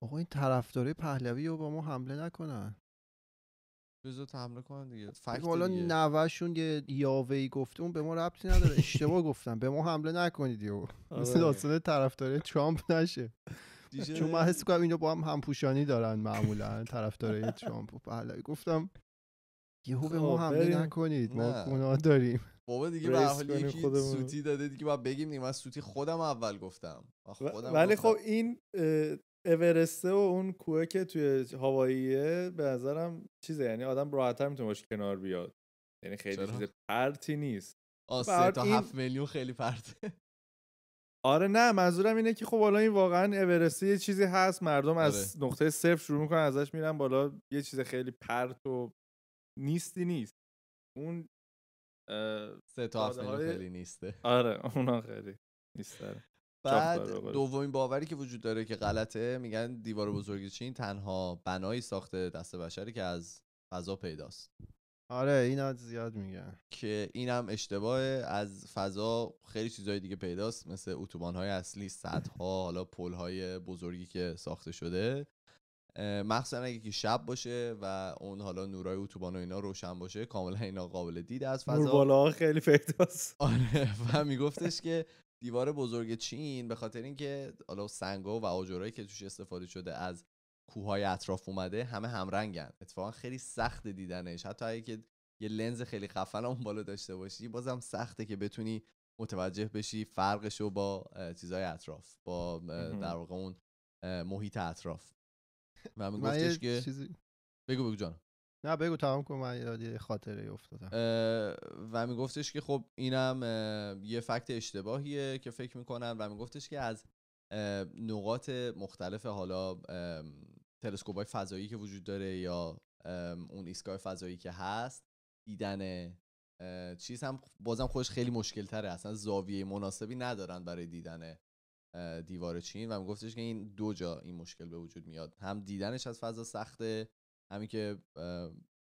آقا این طرفدارای پهلوی رو با ما حمله نکنن بزود حمله کنن دیگه فکت حالا نوشون یه یاوهی گفته اون به ما ربطی نداره اشتباه گفتم به ما حمله نکنید یهو آره. مثل داستان طرفدار ترامپ نشه چون من حس کنم اینو با هم همپوشانی دارن معمولا طرفدارای ترامپ و پهلوی گفتم یهو به ما خب، حمله نکنید ما گناه داریم بابا دیگه به حال یکی سوتی داده دیگه باید بگیم دیگه من سوتی خودم اول گفتم ولی خب این اورسته و اون کوه که توی هواییه به نظرم چیزه یعنی آدم راحت‌تر میتونه باش کنار بیاد یعنی خیلی چیز پرتی نیست آسه خب، تا این... هفت میلیون خیلی پرته آره نه منظورم اینه که خب حالا این واقعا اورسته یه چیزی هست مردم از آره. نقطه صفر شروع میکنن ازش میرن بالا یه چیز خیلی پرت و نیستی نیست اون سه تا هفته خیلی نیسته آره اونا خیلی نیسته بعد دومین باوری که وجود داره که غلطه میگن دیوار بزرگ چین تنها بنایی ساخته دست بشری که از فضا پیداست آره اینا زیاد میگن که این هم اشتباهه از فضا خیلی چیزهای دیگه پیداست مثل اتوبان های اصلی صدها حالا پل های بزرگی که ساخته شده مخصوصا اگه که شب باشه و اون حالا نورای اتوبان و اینا روشن باشه کاملا اینا قابل دید از فضا نور بالا خیلی پیداست آره و میگفتش که دیوار بزرگ چین به خاطر اینکه حالا سنگا و آجرایی که توش استفاده شده از کوههای اطراف اومده همه رنگن. اتفاقا خیلی سخت دیدنش حتی اگه که یه لنز خیلی خفن اون بالا داشته باشی بازم سخته که بتونی متوجه بشی فرقش رو با چیزای اطراف با در واقع اون محیط اطراف و من گفتش که چیزی... بگو بگو جان نه بگو تمام کن من یاد یه خاطره افتادم و میگفتش که خب اینم یه فکت اشتباهیه که فکر میکنم و میگفتش که از نقاط مختلف حالا تلسکوپ های فضایی که وجود داره یا اون ایستگاه فضایی که هست دیدن چیز هم بازم خودش خیلی مشکل تره اصلا زاویه مناسبی ندارن برای دیدن دیوار چین و میگفتش که این دو جا این مشکل به وجود میاد هم دیدنش از فضا سخته همین که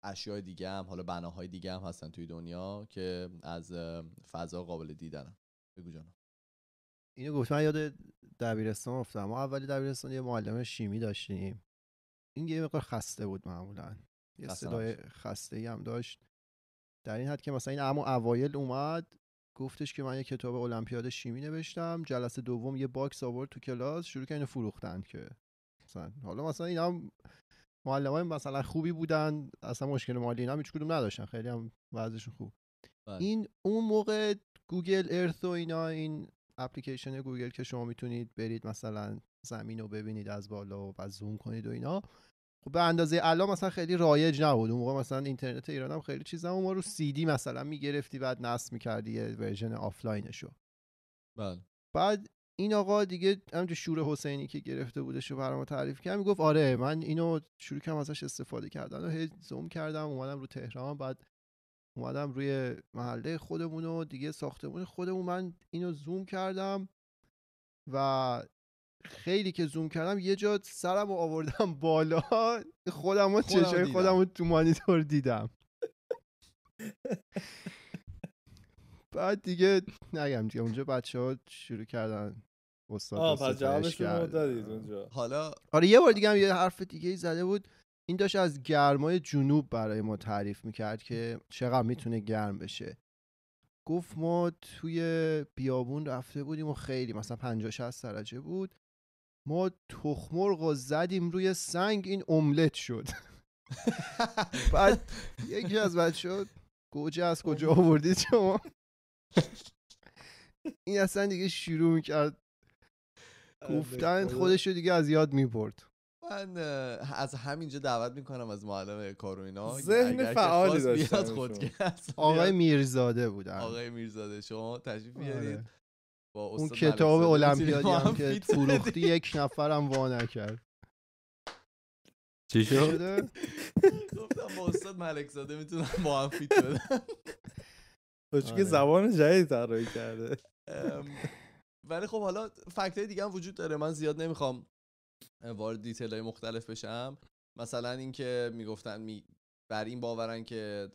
اشیاء دیگه هم حالا بناهای دیگه هم هستن توی دنیا که از فضا قابل دیدن بگو اینو گفت من یاد دبیرستان افتادم ما اولی دبیرستان یه معلم شیمی داشتیم این یه مقدار خسته بود معمولا یه صدای خسته هم داشت در این حد که مثلا این اما اوایل اومد گفتش که من یه کتاب المپیاد شیمی نوشتم جلسه دوم یه باکس آورد تو کلاس شروع کردن فروختن که مثلا حالا مثلا اینا معلمای مثلا خوبی بودن اصلا مشکل مالی اینا هیچ کدوم نداشتن خیلی هم وضعشون خوب بله. این اون موقع گوگل ارث و اینا این اپلیکیشن گوگل که شما میتونید برید مثلا زمین رو ببینید از بالا و زوم کنید و اینا خب به اندازه الان مثلا خیلی رایج نبود اون موقع مثلا اینترنت ایران هم خیلی چیزا ما رو سی دی مثلا میگرفتی بعد نصب میکردی یه ورژن آفلاینشو بله بعد این آقا دیگه که شور حسینی که گرفته بودش رو برام تعریف کرد میگفت آره من اینو شروع کردم ازش استفاده کردن و زوم کردم اومدم رو تهران بعد اومدم روی محله خودمون و دیگه ساختمون خودمون من اینو زوم کردم و خیلی که زوم کردم یه جا سرم رو آوردم بالا خودم رو چشای خودم تو مانیتور دیدم بعد دیگه نگم دیگه اونجا بچه ها شروع کردن استاد آه حالا آره یه بار دیگه هم یه حرف دیگه ای زده بود این داشت از گرمای جنوب برای ما تعریف میکرد که چقدر میتونه گرم بشه گفت ما توی بیابون رفته بودیم و خیلی مثلا 50 60 درجه بود ما تخمرغ و زدیم روی سنگ این املت شد بعد یکی از بچه گوجه از کجا آوردید شما این اصلا دیگه شروع میکرد گفتن خودش رو دیگه از یاد میبرد من از همینجا دعوت میکنم از معلم کاروینا ذهن فعالی داشت آقای میرزاده بودن آقای میرزاده شما تشریف بیارید آره. با اون کتاب المپیادی هم که فروختی یک نفرم وا نکرد چی شد؟ گفتم با استاد ملک زاده میتونم با هم فیت بدم خب که آره. زبان جدید طراحی کرده ولی خب حالا فکت دیگه هم وجود داره من زیاد نمیخوام وارد دیتیل های مختلف بشم مثلا اینکه میگفتن می بر این باورن که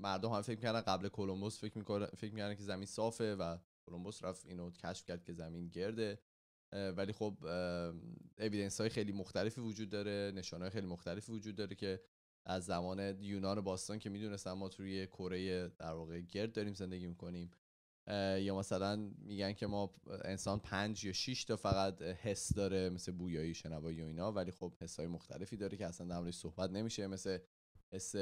مردم هم فکر کردن قبل کلمبوس فکر میکردن فکر میکنن که زمین صافه و کلمبوس رفت اینو کشف کرد که زمین گرده ولی خب اویدنس های خیلی مختلفی وجود داره نشان های خیلی مختلفی وجود داره که از زمان یونان باستان که میدونستن ما توی کره در واقع گرد داریم زندگی میکنیم یا مثلا میگن که ما انسان پنج یا شیش تا فقط حس داره مثل بویایی شنوایی و اینا ولی خب حس های مختلفی داره که اصلا در صحبت نمیشه مثل حس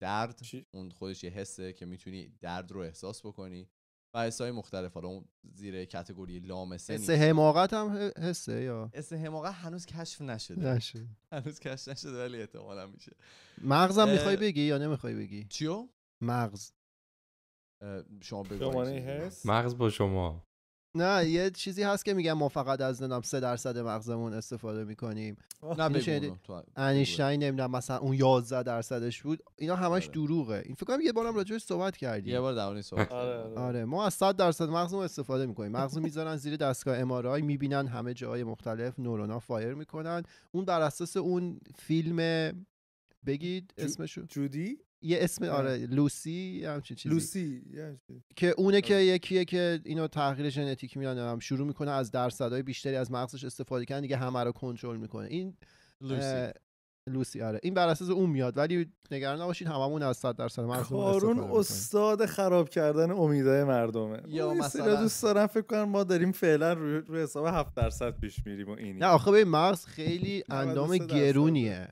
درد اون خودش یه حسه که میتونی درد رو احساس بکنی بحث های مختلف حالا اون زیر کتگوری لام حس حماقت هم حسه یا حس حماقت هنوز کشف نشده هنوز کشف نشده ولی هم میشه مغزم اه... میخوای بگی یا نمیخوای بگی چیو مغز شما بگو مغز با شما نه یه چیزی هست که میگم ما فقط از نمیدونم 3 درصد مغزمون استفاده میکنیم نه انیشتین نمیدونم مثلا اون 11 درصدش بود اینا همش آره. دروغه این فکر کنم یه بارم راجعش صحبت کردیم یه بار صحبت آره،, آره, آره. ما از 100 درصد مغزمون استفاده میکنیم مغز میذارن زیر دستگاه ام آر میبینن همه جای مختلف نورونا فایر میکنن اون بر اساس اون فیلم بگید اسمشو جودی یه اسم آره لوسی همچین چیزی لوسی که اونه که آره. یکیه که اینو تغییر ژنتیک میدن شروع میکنه از درصدهای بیشتری از مغزش استفاده کردن دیگه همه رو کنترل میکنه این لوسی لوسی آره این بر اساس اون میاد ولی نگران نباشید هممون از 100 درصد کارون استاد خراب کردن امیدهای مردمه یا مثلا دوست دارم فکر کنم ما داریم فعلا روی حساب 7 درصد پیش میریم و اینی نه آخه مغز خیلی اندام گرونیه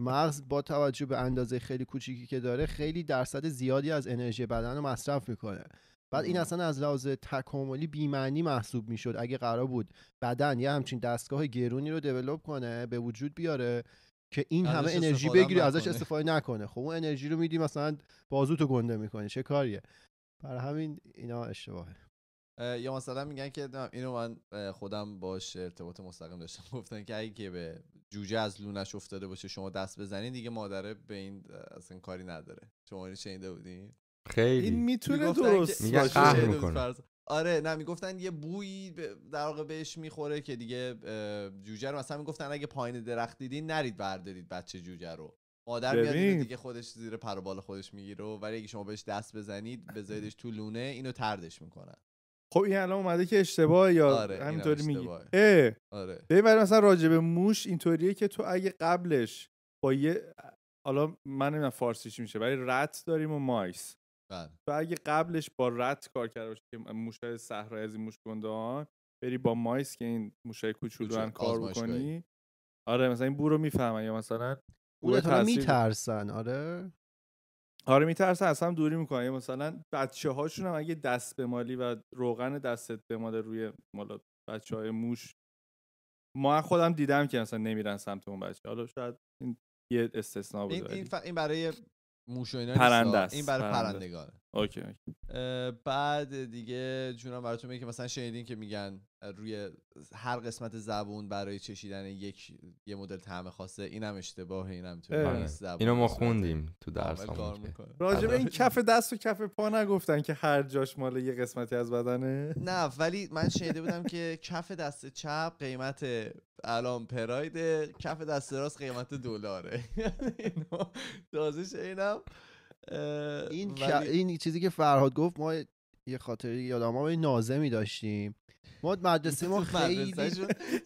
مغز با توجه به اندازه خیلی کوچیکی که داره خیلی درصد زیادی از انرژی بدن رو مصرف میکنه بعد این اصلا از لحاظ تکاملی بیمعنی محسوب میشد اگه قرار بود بدن یه همچین دستگاه گرونی رو دیولپ کنه به وجود بیاره که این همه انرژی بگیری ازش استفاده نکنه خب اون انرژی رو میدی مثلا بازوتو گنده میکنه چه کاریه برای همین اینا اشتباهه یا مثلا میگن که اینو من خودم باش ارتباط مستقیم داشتم گفتن که اگه که به جوجه از لونش افتاده باشه شما دست بزنید دیگه مادره به این اصلا کاری نداره شما اینو شنیده بودین خیلی این میتونه درست باشه آره نه میگفتن یه بوی در واقع بهش میخوره که دیگه جوجه رو مثلا میگفتن اگه پایین درخت دیدین نرید بردارید بچه جوجه رو مادر میاد دیگه خودش زیر پروبال خودش میگیره ولی اگه شما بهش دست بزنید بذاریدش تو لونه اینو تردش میکنن خب این الان اومده که اشتباه یا آره، همینطوری میگی اه آره ولی مثلا راجب موش اینطوریه که تو اگه قبلش با یه حالا من نمیدونم فارسی چی میشه ولی رت داریم و مایس بله. تو اگه قبلش با رت کار کرده باشی که موشای صحرایی از این موش گندان بری با مایس که این موشای کوچولو کار بکنی آره مثلا این بو رو میفهمن یا مثلا اون میترسن آره آره میترسه اصلا هم دوری میکنه یعنی مثلا بچه هاشون هم اگه دست به مالی و روغن دستت به مال روی مالا بچه های موش ما خودم دیدم که مثلا نمیرن سمت اون بچه حالا شاید این یه استثنا بود این, این, برای موش و پرنده این برای پرندگان. اوکی, بعد دیگه جونم براتون میگه که مثلا شنیدین که میگن روی هر قسمت زبون برای چشیدن یک یه مدل طعم خاصه اینم اشتباهه اینم تو اینو ما خوندیم تو درسمون راجب این کف دست و کف پا نگفتن که هر جاش مال یه قسمتی از بدنه نه ولی من شنیده بودم که کف دست چپ قیمت الان پراید کف دست راست قیمت دلاره یعنی تازه اینم این, این چیزی که فرهاد گفت ما یه خاطره یادم ما نازمی داشتیم ما مدرسه ما خیلی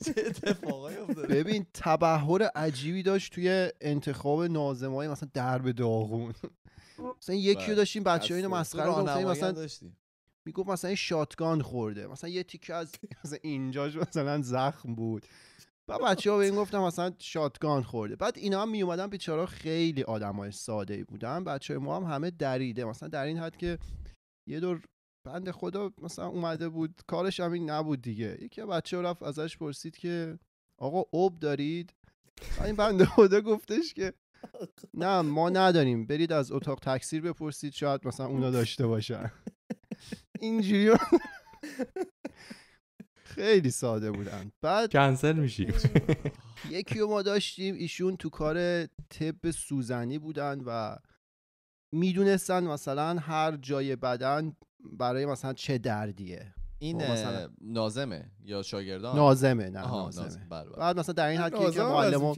چه اتفاقایی ببین تبهر عجیبی داشت توی انتخاب نازم های مثلا درب داغون مثلا یکی رو بله. داشتیم بچه اینو مسخره مثلا مثلا میگفت مثلا شاتگان خورده مثلا یه تیکه از اینجا اینجاش مثلا زخم بود و بچه ها به این گفتم مثلا شاتگان خورده بعد اینا هم می بیچارا خیلی آدم های ساده بودن بچه ما هم همه دریده مثلا در این حد که یه دور بند خدا مثلا اومده بود کارش همین نبود دیگه یکی بچه رفت ازش پرسید که آقا اوب دارید این بند خدا گفتش که نه ما نداریم برید از اتاق تکثیر بپرسید شاید مثلا اونا داشته باشن اینجوری خیلی ساده بودن بعد کنسل میشیم یکی رو ما داشتیم ایشون تو کار طب سوزنی بودن و میدونستن مثلا هر جای بدن برای مثلا چه دردیه این خب، نازمه یا شاگردان نازمه نه نازمه, بله، بله. بعد مثلا در این حد که معلمو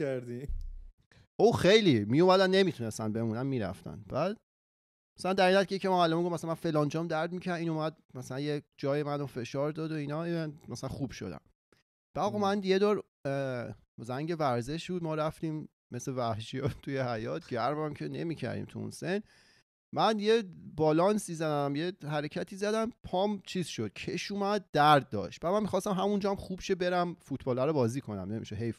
او خیلی می نمیتونستن بمونن میرفتن بعد مثلا در حد که معلم گفت مثلا من فلان جام درد میکنه این اومد مثلا یه جای منو فشار داد و اینا مثلا خوب شدم بعد من یه دور زنگ ورزش بود ما رفتیم مثل وحشی ها توی حیات گرمم که نمیکردیم تو اون سن من یه بالانسی زدم یه حرکتی زدم پام چیز شد کش اومد درد داشت بعد من میخواستم همونجا هم خوب شه برم فوتبال رو بازی کنم نمیشه هی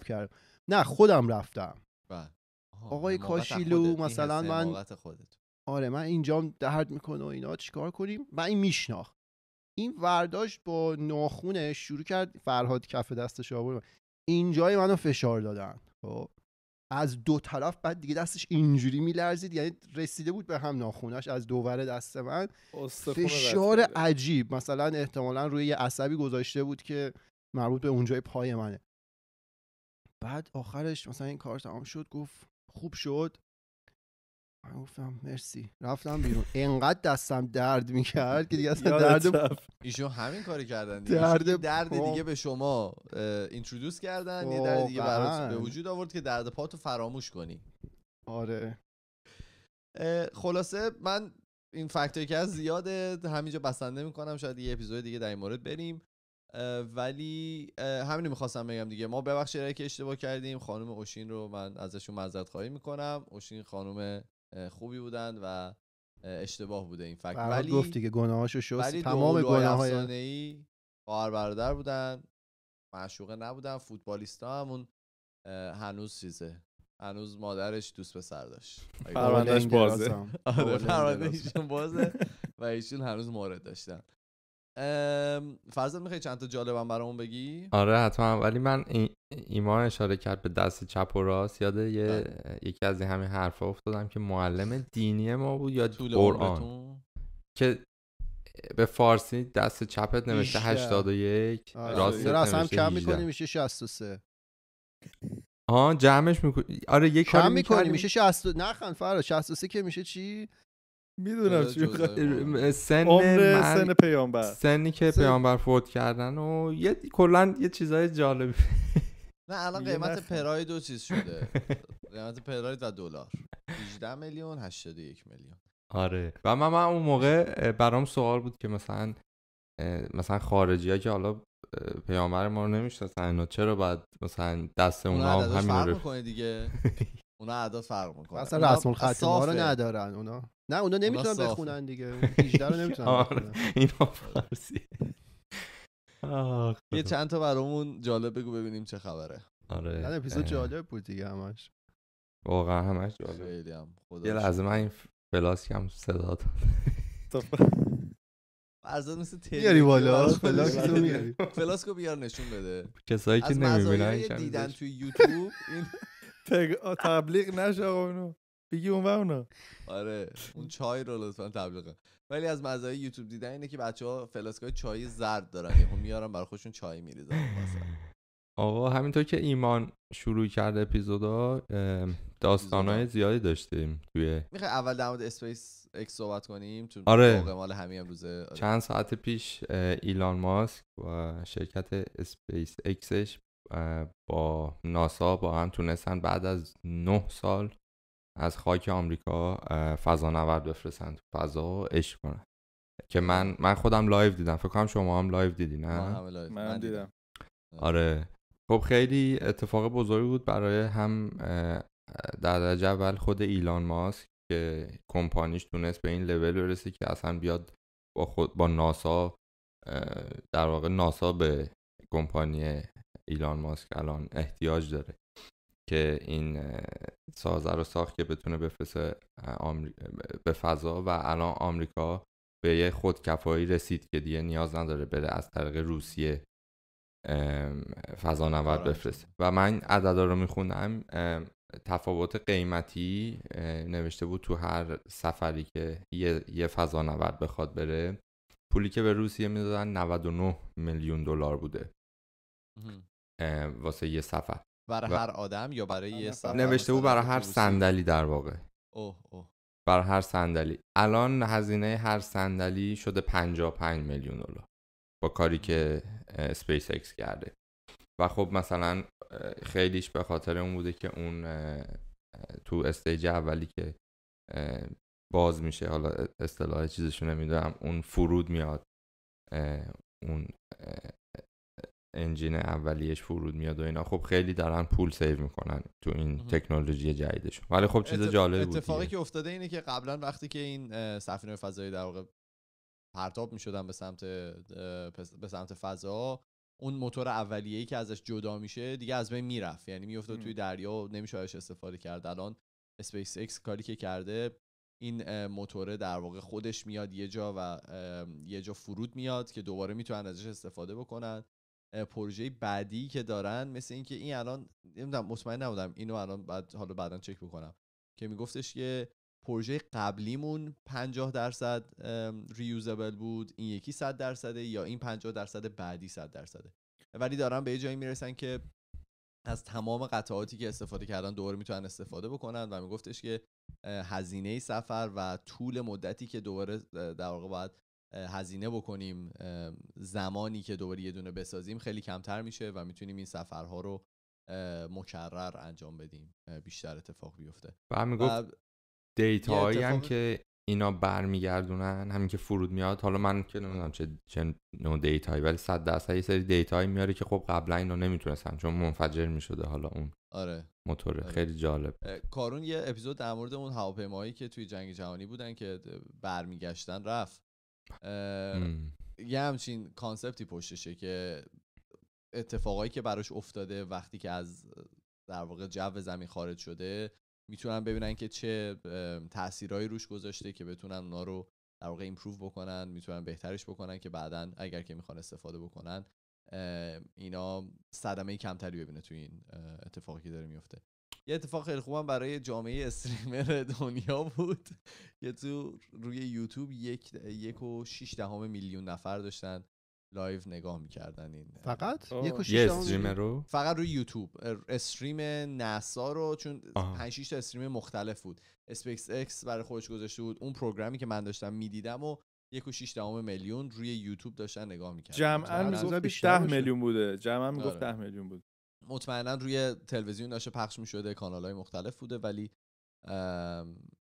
کردم نه خودم رفتم بله. آقای کاشیلو مثلا من خودت. آره من اینجا درد میکنه و اینا چیکار کنیم و این میشناخ این ورداشت با ناخونش شروع کرد فرهاد کف دستش آورد اینجای منو فشار دادن خب، از دو طرف بعد دیگه دستش اینجوری میلرزید یعنی رسیده بود به هم ناخونش از دوور دست من فشار عجیب مثلا احتمالا روی یه عصبی گذاشته بود که مربوط به اونجای پای منه بعد آخرش مثلا این کار تمام شد گفت خوب شد من گفتم مرسی رفتم بیرون انقدر دستم درد میکرد که دیگه اصلا درد خب. ایشون همین کاری کردن درد درد خب. دیگه به شما اینترودوس کردن یه درد دیگه برات به وجود آورد که درد پاتو فراموش کنی آره خلاصه من این فکتوری که از زیاده همینجا بسنده میکنم شاید یه اپیزود دیگه در این مورد بریم ولی همین میخواستم بگم دیگه ما ببخشید که اشتباه کردیم خانم اوشین رو من ازشون معذرت خواهی میکنم اوشین خانم خوبی بودن و اشتباه بوده این فکر ولی گفتی که گناهاشو شست تمام گناهای خواهر برادر بودن معشوقه نبودن فوتبالیستا همون هنوز چیزه هنوز مادرش دوست پسر داشت پروندهش بازه آره، بازه و ایشون هنوز مورد داشتن فرزاد میخوای چند تا جالبم برامون بگی آره حتما ولی من ایمان اشاره کرد به دست چپ و راست یاد یه بله. یکی از همین حرفا افتادم که معلم دینی ما بود یا قرآن که به فارسی دست چپت نوشته 81 راست هم کم میکنی میشه 63 آها جمعش میکنی آره یه کم میکنی میشه 60 نخند فرا 63 که میشه چی میدونم چی سن عمر سن پیامبر سنی که پیامبر فوت کردن و یه کلا یه چیزای جالبی نه الان قیمت پراید دو چیز شده قیمت پراید و دلار 18 میلیون 81 میلیون آره و من, من اون موقع برام سوال بود که مثلا مثلا خارجی ها که حالا پیامبر ما رو نمیشناسن چرا باید مثلا دست اونا همین رو دیگه اونا اعداد فرق میکنن اصلا رسم الخط ما رو ندارن اونا نه اونا نمیتونن بخونن دیگه 18 رو نمیتونن آره، اینا فارسی یه چند تا برامون جالب بگو ببینیم چه خبره آره نه اپیزود جالب بود دیگه همش واقعا همش جالب خیلی خدا یه لحظه من این فلاس هم صدا داد مثل تیلی بیاری بالا فلاسکو میاری بله. فلاسکو بیار نشون بده کسایی که نمیبینن دیدن توی یوتیوب این تبلیغ نشه اونو بگی اون آره اون چای رو لطفا تبلیغ ولی از مزایای یوتیوب دیدن اینه که بچه ها فلاسکای چای زرد دارن یهو میارن برای خودشون چای میریزن آقا همینطور که ایمان شروع کرد اپیزودا داستانهای زیادی داشتیم توی میخوای اول در مورد اسپیس اکس صحبت کنیم چون آره. مال همین امروزه آره. چند ساعت پیش ایلان ماسک و شرکت اسپیس اکسش با ناسا با هم تونستن بعد از نه سال از خاک آمریکا فضانورد بفرستن تو فضا عشق کنن که من من خودم لایو دیدم فکر کنم شما هم لایو دیدی نه من, دیدم آره. آره خب خیلی اتفاق بزرگی بود برای هم در درجه اول خود ایلان ماسک که کمپانیش تونست به این لول برسه که اصلا بیاد با خود با ناسا در واقع ناسا به کمپانی ایلان ماسک الان احتیاج داره که این سازه رو ساخت که بتونه بفرسته به فضا و الان آمریکا به یه خودکفایی رسید که دیگه نیاز نداره بره از طریق روسیه فضا فضانورد بفرسته و من عددا رو میخونم تفاوت قیمتی نوشته بود تو هر سفری که یه, فضا نود بخواد بره پولی که به روسیه میدادن 99 میلیون دلار بوده واسه یه سفر برای و... هر آدم یا برای یه آره، سفر نوشته بود برای هر صندلی در واقع اوه اوه برای هر صندلی الان هزینه هر صندلی شده 55 میلیون دلار با کاری که اسپیس اکس کرده و خب مثلا خیلیش به خاطر اون بوده که اون تو استیج اولی که باز میشه حالا اصطلاح چیزشو نمیدونم اون فرود میاد اون انجین اولیش فرود میاد و اینا خب خیلی دارن پول سیو میکنن تو این تکنولوژی جدیدشون ولی خب چیز جالب بود اتفاقی که افتاده اینه که قبلا وقتی که این سفینه فضایی در واقع پرتاب میشدن به سمت به سمت فضا اون موتور اولیه‌ای که ازش جدا میشه دیگه از بین میرفت یعنی میافتاد توی دریا و نمیشه ازش استفاده کرد الان اسپیس اکس کاری که کرده این موتور در واقع خودش میاد یه جا و یه جا فرود میاد که دوباره میتونن ازش استفاده بکنن پروژه بعدی که دارن مثل اینکه این الان نمیدونم مطمئن نبودم اینو الان بعد حالا بعدا چک بکنم که میگفتش که پروژه قبلیمون 50 درصد ریوزبل بود این یکی 100 درصده یا این 50 درصد بعدی 100 درصده ولی دارن به یه جایی میرسن که از تمام قطعاتی که استفاده کردن دوباره میتونن استفاده بکنن و میگفتش که هزینه سفر و طول مدتی که دوباره در واقع باید هزینه بکنیم زمانی که دوباره یه دونه بسازیم خیلی کمتر میشه و میتونیم این سفرها رو مکرر انجام بدیم بیشتر اتفاق بیفته و هم گفت دیتا هم که اینا برمیگردونن همین که فرود میاد حالا من که نمیدونم چه چه نوع هایی ولی صد درصد یه سری هایی میاره که خب قبلا اینو نمیتونستن چون منفجر میشده حالا اون آره موتور آره. خیلی جالب کارون یه اپیزود در مورد اون هواپیمایی که توی جنگ جهانی بودن که برمیگشتن رفت یه همچین کانسپتی پشتشه که اتفاقایی که براش افتاده وقتی که از در واقع جو زمین خارج شده میتونن ببینن که چه تاثیرهایی روش گذاشته که بتونن اونا رو در واقع ایمپروو بکنن میتونن بهترش بکنن که بعدا اگر که میخوان استفاده بکنن اینا صدمه کمتری ببینه تو این اتفاقی که داره میفته یه اتفاق خیلی خوبم برای جامعه استریمر دنیا بود یه تو روی یوتیوب یک یک و شیش دهم میلیون نفر داشتن لایو نگاه میکردن این فقط یک و رو فقط روی یوتیوب استریم ناسا رو چون 5 6 تا استریم مختلف بود اسپیکس اکس برای خودش گذاشته بود اون پروگرامی که من داشتم میدیدم و یک و شیش دهم میلیون روی یوتیوب داشتن نگاه میکردن جمعا میگفت 10 میلیون بوده جمعا میگفت 10 آره. میلیون بود مطمئنا روی تلویزیون داشته پخش می شده کانال های مختلف بوده ولی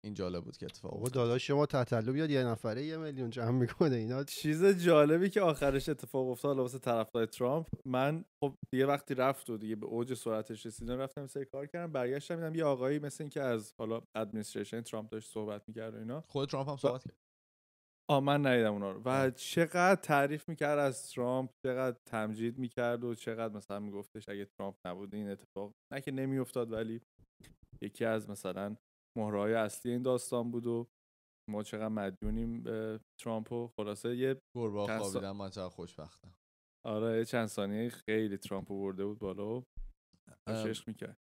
این جالب بود که اتفاق افتاد داداش شما تطلب یاد یه نفره یه میلیون جمع میکنه اینا چیز جالبی که آخرش اتفاق افتاد لباس طرفدار ترامپ من خب دیگه وقتی رفت و دیگه به اوج سرعتش رسیدم رفتم سر کار کردم برگشتم دیدم یه آقایی مثل این که از حالا ادمنستریشن ترامپ داشت صحبت میکرد و اینا خود ترامپ هم خب، صحبت کرد آ من ندیدم اونا رو و چقدر تعریف میکرد از ترامپ چقدر تمجید میکرد و چقدر مثلا میگفتش اگه ترامپ نبود این اتفاق نه که نمیافتاد ولی یکی از مثلا مهرهای اصلی این داستان بود و ما چقدر مدیونیم به ترامپ و خلاصه یه گربه خوابیدم من چقدر خوشبختم آره چند ثانیه خیلی ترامپ برده بود بالا و شش میکرد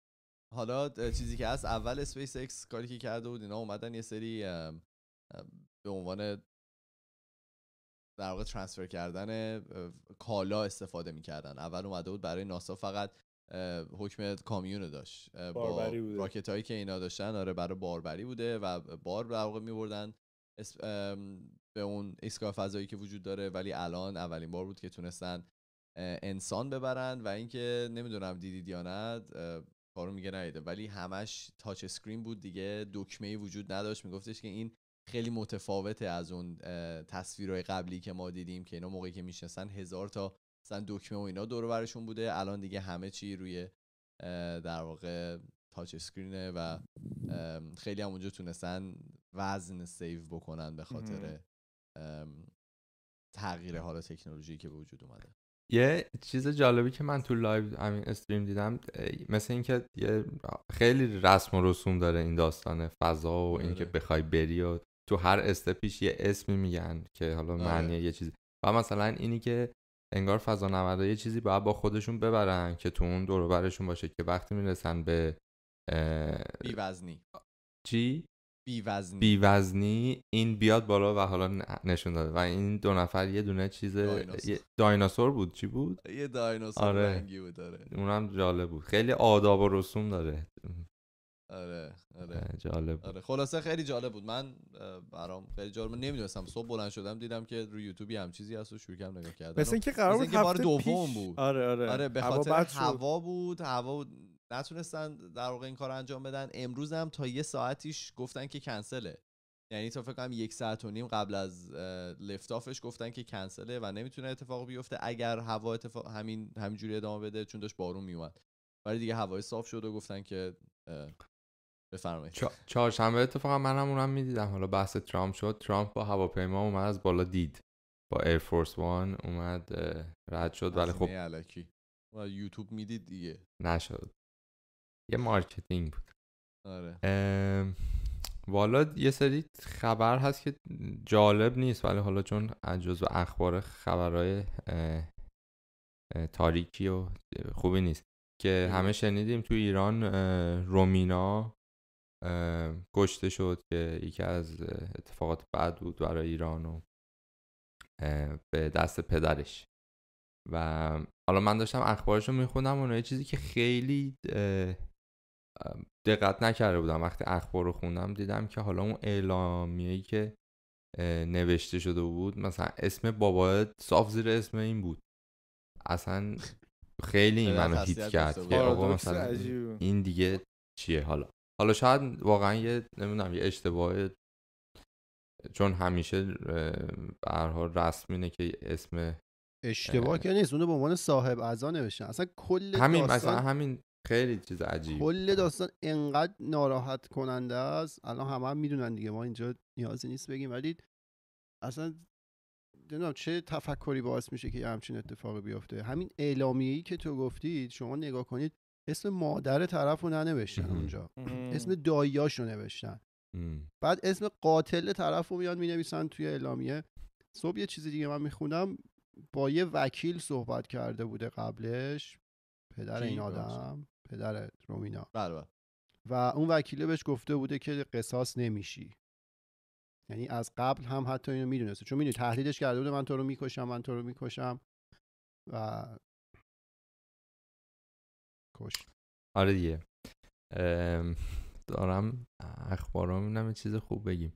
حالا چیزی که هست اول اسپیس اکس کاری که کرده بود اینا اومدن یه سری به عنوان در واقع ترانسفر کردن کالا استفاده میکردن اول اومده بود برای ناسا فقط حکم کامیون داشت با راکت هایی که اینا داشتن آره برای باربری بوده و بار در واقع میبردن به اون ایستگاه فضایی که وجود داره ولی الان اولین بار بود که تونستن انسان ببرند و اینکه نمیدونم دیدید یا نه کارو میگه نیده ولی همش تاچ اسکرین بود دیگه دکمه وجود نداشت میگفتش که این خیلی متفاوته از اون تصویرهای قبلی که ما دیدیم که اینا موقعی که میشناسن هزار تا مثلا دکمه و اینا دور برشون بوده الان دیگه همه چی روی در واقع تاچ اسکرینه و خیلی هم اونجا تونستن وزن سیو بکنن به خاطر تغییر حالا تکنولوژی که به وجود اومده یه چیز جالبی که من تو لایو همین استریم دیدم مثل اینکه یه خیلی رسم و رسوم داره این داستان فضا و اینکه آره. بخوای بری و تو هر استپیش یه اسمی میگن که حالا آره. معنی یه چیزی و مثلا اینی که انگار فضا یه چیزی باید با خودشون ببرن که تو اون دور برشون باشه که وقتی میرسن به بی وزنی چی بی وزنی. بی وزنی این بیاد بالا و حالا نشون داده و این دو نفر یه دونه چیز دایناسور, بود چی بود یه دایناسور آره. رنگی بود آره. اونم جالب بود خیلی آداب و رسوم داره آره آره جالب آره خلاصه خیلی جالب بود من برام خیلی جالب من نمیدونستم صبح بلند شدم دیدم که روی یوتیوب هم چیزی هست و شروع کردم نگاه کردن مثل اینکه قرار بود دوم بود آره آره, آره، به خاطر هوا, بود هوا نتونستن در واقع این کار انجام بدن امروز هم تا یه ساعتیش گفتن که کنسله یعنی تا فکر کنم یک ساعت و نیم قبل از لفتافش گفتن که کنسله و نمیتونه اتفاق بیفته اگر هوا اتفاق همین همینجوری ادامه بده چون داشت بارون میومد ولی دیگه هوای صاف شد و گفتن که بفرمایید چهارشنبه اتفاقا منم اونم میدیدم حالا بحث ترامپ شد ترامپ با هواپیما اومد از بالا دید با ایرفورس وان اومد رد شد ولی خب علکی. یوتیوب میدید دیگه نشد یه مارکتینگ بود آره ام... والا یه سری خبر هست که جالب نیست ولی حالا چون و اخبار خبرهای تاریکی و خوبی نیست که همه شنیدیم تو ایران رومینا کشته شد که یکی از اتفاقات بد بود برای ایران و به دست پدرش و حالا من داشتم اخبارش رو میخوندم یه چیزی که خیلی دقت نکرده بودم وقتی اخبار رو خوندم دیدم که حالا اون اعلامیه‌ای که نوشته شده بود مثلا اسم بابا صاف زیر اسم این بود اصلا خیلی این منو هیت کرد که آقا مثلا این دیگه چیه حالا حالا شاید واقعا یه نمیدونم یه اشتباه چون همیشه برها هر رسم که اسم اشتباه که نیست اونو به عنوان صاحب اعضا نوشتن اصلا کل همین داستان... همین خیلی چیز عجیب کل داستان انقدر ناراحت کننده است الان همه هم میدونن دیگه ما اینجا نیازی نیست بگیم ولی اصلا نمیدونم چه تفکری باعث میشه که همچین اتفاقی بیفته همین اعلامیه‌ای که تو گفتید شما نگاه کنید اسم مادر طرف رو ننوشتن اونجا اسم داییاش رو نوشتن بعد اسم قاتل طرف رو میاد مینویسن توی اعلامیه صبح یه چیزی دیگه من میخونم با یه وکیل صحبت کرده بوده قبلش پدر این آدم پدر رومینا بله،, بله و اون وکیله بهش گفته بوده که قصاص نمیشی یعنی از قبل هم حتی اینو میدونسته چون میدونی تهدیدش کرده بوده من تو رو میکشم من تو رو میکشم و کش آره دیگه دارم اخبارا میبینم چیز خوب بگیم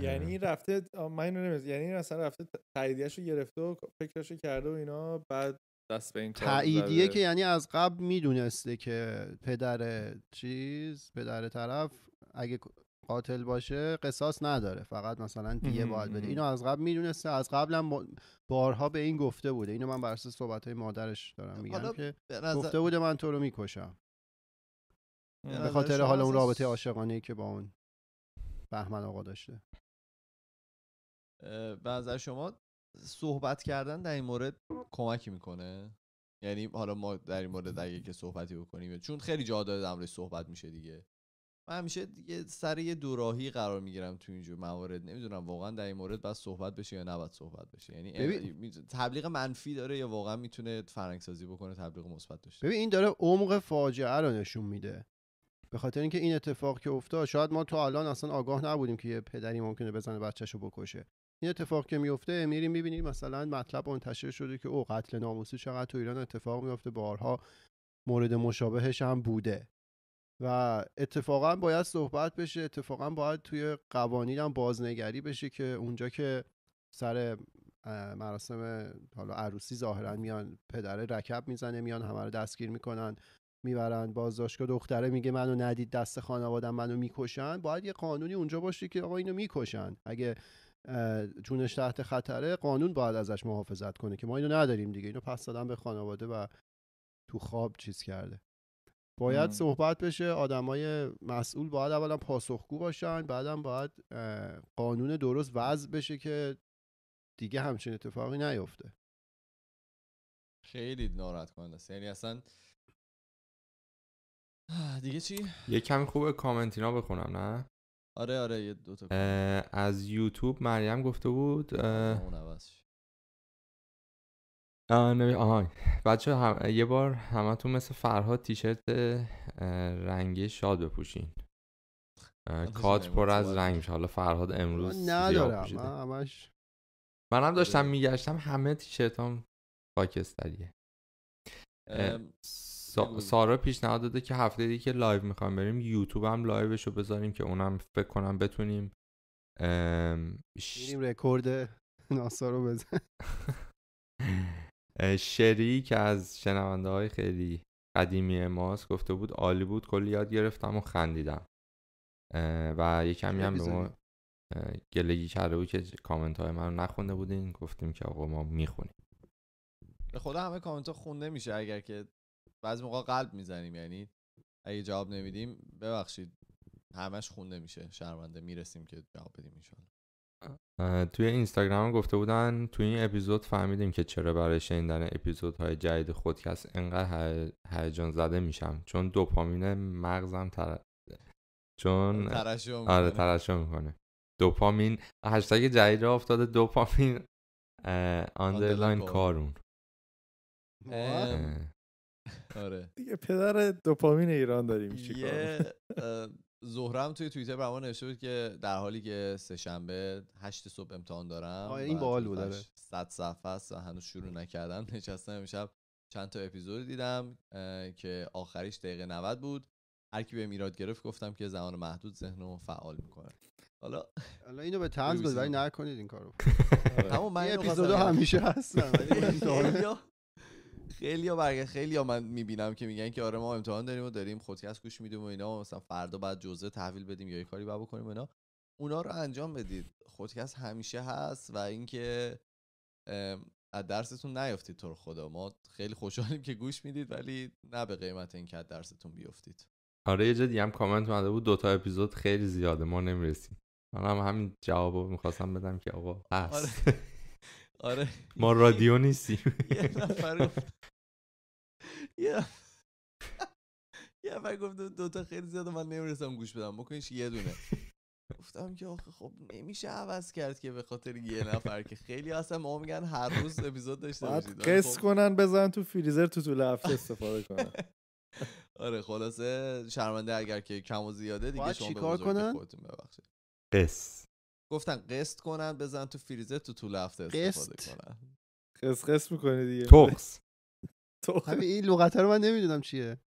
یعنی این رفته من اینو یعنی این اصلا رفته تاییدیهش رو گرفته و فکرش کرده و اینا بعد دست به این تاییدیه که یعنی از قبل میدونسته که پدر چیز پدر طرف اگه قاتل باشه قصاص نداره فقط مثلا دیگه باید بده اینو از قبل میدونسته از قبلم بارها به این گفته بوده اینو من بر صحبت های مادرش دارم میگم که گفته بوده من تو رو میکشم به خاطر حالا اون رابطه عاشقانه که با اون بهمن آقا داشته بعضی شما صحبت کردن در این مورد کمک میکنه یعنی حالا ما در این مورد اگه که صحبتی بکنیم چون خیلی جا داره صحبت میشه دیگه من همیشه یه سر یه دوراهی قرار میگیرم تو اینجور موارد نمیدونم واقعا در این مورد باید صحبت بشه یا نباید صحبت بشه یعنی تبلیغ منفی داره یا واقعا میتونه فرنگ بکنه تبلیغ مثبت داشته ببین این داره عمق فاجعه رو نشون میده به خاطر اینکه این اتفاق که افتاد شاید ما تا الان اصلا آگاه نبودیم که یه پدری ممکنه بزنه بچه‌شو بکشه این اتفاق که میفته میریم میبینیم مثلا مطلب منتشر شده که او قتل ناموسی چقدر تو ایران اتفاق میفته بارها مورد مشابهش هم بوده و اتفاقا باید صحبت بشه اتفاقا باید توی قوانین هم بازنگری بشه که اونجا که سر مراسم حالا عروسی ظاهرا میان پدره رکب میزنه میان همه رو دستگیر میکنن میبرن بازداشتگاه دختره میگه منو ندید دست خانواده منو میکشن باید یه قانونی اونجا باشه که آقا اینو میکشن اگه جونش تحت خطره قانون باید ازش محافظت کنه که ما اینو نداریم دیگه اینو پس دادن به خانواده و تو خواب چیز کرده باید صحبت بشه آدمای مسئول باید اولا پاسخگو باشن بعدم باید قانون درست وضع بشه که دیگه همچین اتفاقی نیفته خیلی ناراحت کننده است یعنی اصلا دیگه چی یه کمی خوبه اینا بخونم نه آره آره یه دو تا از یوتیوب مریم گفته بود آها بچه یه بار همتون مثل فرهاد تیشرت رنگی شاد بپوشین کات پر از رنگ حالا فرهاد امروز ندارم همش منم داشتم میگشتم همه تیشرت هم خاکستریه سا... سارا پیشنهاد داده که هفته دیگه که لایو میخوام بریم یوتیوب هم لایوش رو بذاریم که اونم فکر کنم بتونیم رکورد ناسا رو بزن شری که از شنونده های خیلی قدیمی ماست گفته بود عالی بود کلی یاد گرفتم و خندیدم و یه کمی هم به ما گلگی کرده بود که کامنت های من نخونده بودین گفتیم که آقا ما میخونیم به خدا همه کامنت ها خونده میشه اگر که بعضی موقع قلب میزنیم یعنی اگه جواب نمیدیم ببخشید همش خونده میشه شرمنده میرسیم که جواب بدیم انشالله توی اینستاگرام گفته بودن توی این اپیزود فهمیدیم که چرا برای شنیدن اپیزودهای جدید خودکست انقدر هیجان زده میشم چون دوپامین مغزم تر... چون آره میکنه آره، دوپامین هشتگ جدید را افتاده دوپامین آندرلاین کارون آره دیگه پدر دوپامین ایران داریم چیکار زهرم توی توییتر به نوشته بود که در حالی که سه شنبه هشت صبح امتحان دارم آره، این باحال بود 100 آره. صفحه است و هنوز شروع نکردن نشستم امشب چند تا اپیزود دیدم که آخریش دقیقه 90 بود هر کی به میراد گرفت گفتم که زمان محدود رو فعال میکنه حالا حالا اینو به طنز گفت ولی نکنید این کارو اما من اپیزودا همیشه هستم خیلی ها خیلی ها من میبینم که میگن که آره ما امتحان داریم و داریم از گوش میدیم و اینا مثلا فردا بعد جزه تحویل بدیم یا یه کاری باید بکنیم اینا اونا رو انجام بدید از همیشه هست و اینکه از درستون نیفتید تو خدا ما خیلی خوشحالیم که گوش میدید ولی نه به قیمت اینکه درستون بیافتید آره یه جدی هم کامنت اومده بود دوتا اپیزود خیلی زیاده ما نمیرسیم من هم همین جواب میخواستم بدم که آقا آره. آره ما رادیو نیستیم یه نفر گفت یه نفر گفت دوتا خیلی زیاد من نمیرسم گوش بدم بکنیش یه دونه گفتم که آخه خب نمیشه عوض کرد که به خاطر یه نفر که خیلی هستم ما میگن هر روز اپیزود داشته باشید قس خب- کنن بزن تو فریزر تو طول هفته استفاده کنن آره خلاصه شرمنده اگر که کم و زیاده دیگه شما به کنن خودتون گفتن قسط کنن بزن تو فریزه تو طول هفته استفاده قسط. کنن قسط قسط میکنه دیگه تخص همین این لغت رو من نمیدونم چیه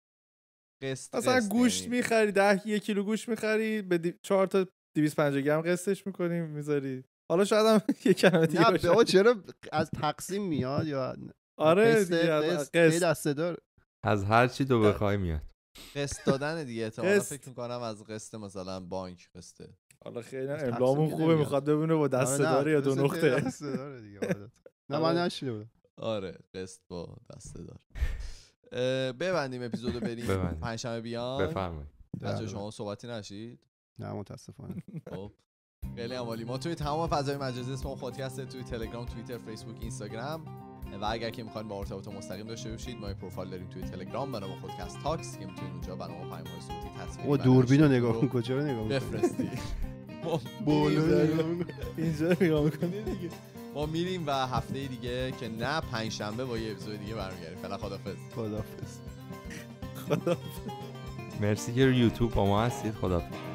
قسط مثلا گوشت میخری ده یک کیلو گوشت میخری به دی... چهار تا 250 گرم قسطش میکنیم میذاری حالا شاید هم یه کلمه دیگه نه به چرا از تقسیم میاد یا آره قسط قسط دسته دار از هر چی دو بخوای میاد قسط دادن دیگه تا فکر میکنم از قسط مثلا بانک قسطه حالا خیلی املامون خوبه میخواد ببینه با آره، دست داره یا دو نقطه آره، نه من آره. نشیده بودم آره قسط با دست دار ببندیم اپیزودو بریم پنجشنبه بیان بفرمایید بچه بله. شما صحبتی نشید نه متاسفانه خب خیلی عالی ما توی تمام فضای مجازی اسم خودکسته توی تلگرام تویتر، فیسبوک اینستاگرام و اگر که میخواین با ارتباط مستقیم داشته باشید ما پروفایل داریم توی تلگرام به نام خودکست تاکس که میتونید اونجا پیام های صوتی تصویر و دوربین رو نگاه کن کجا رو نگاه بفرستی اینجا نگاه میکنید دیگه ما میریم و هفته دیگه که نه پنج شنبه با یه اپیزود دیگه برمیگردیم فعلا خدافظ خدافظ خدافظ مرسی که رو یوتیوب با ما هستید خدافظ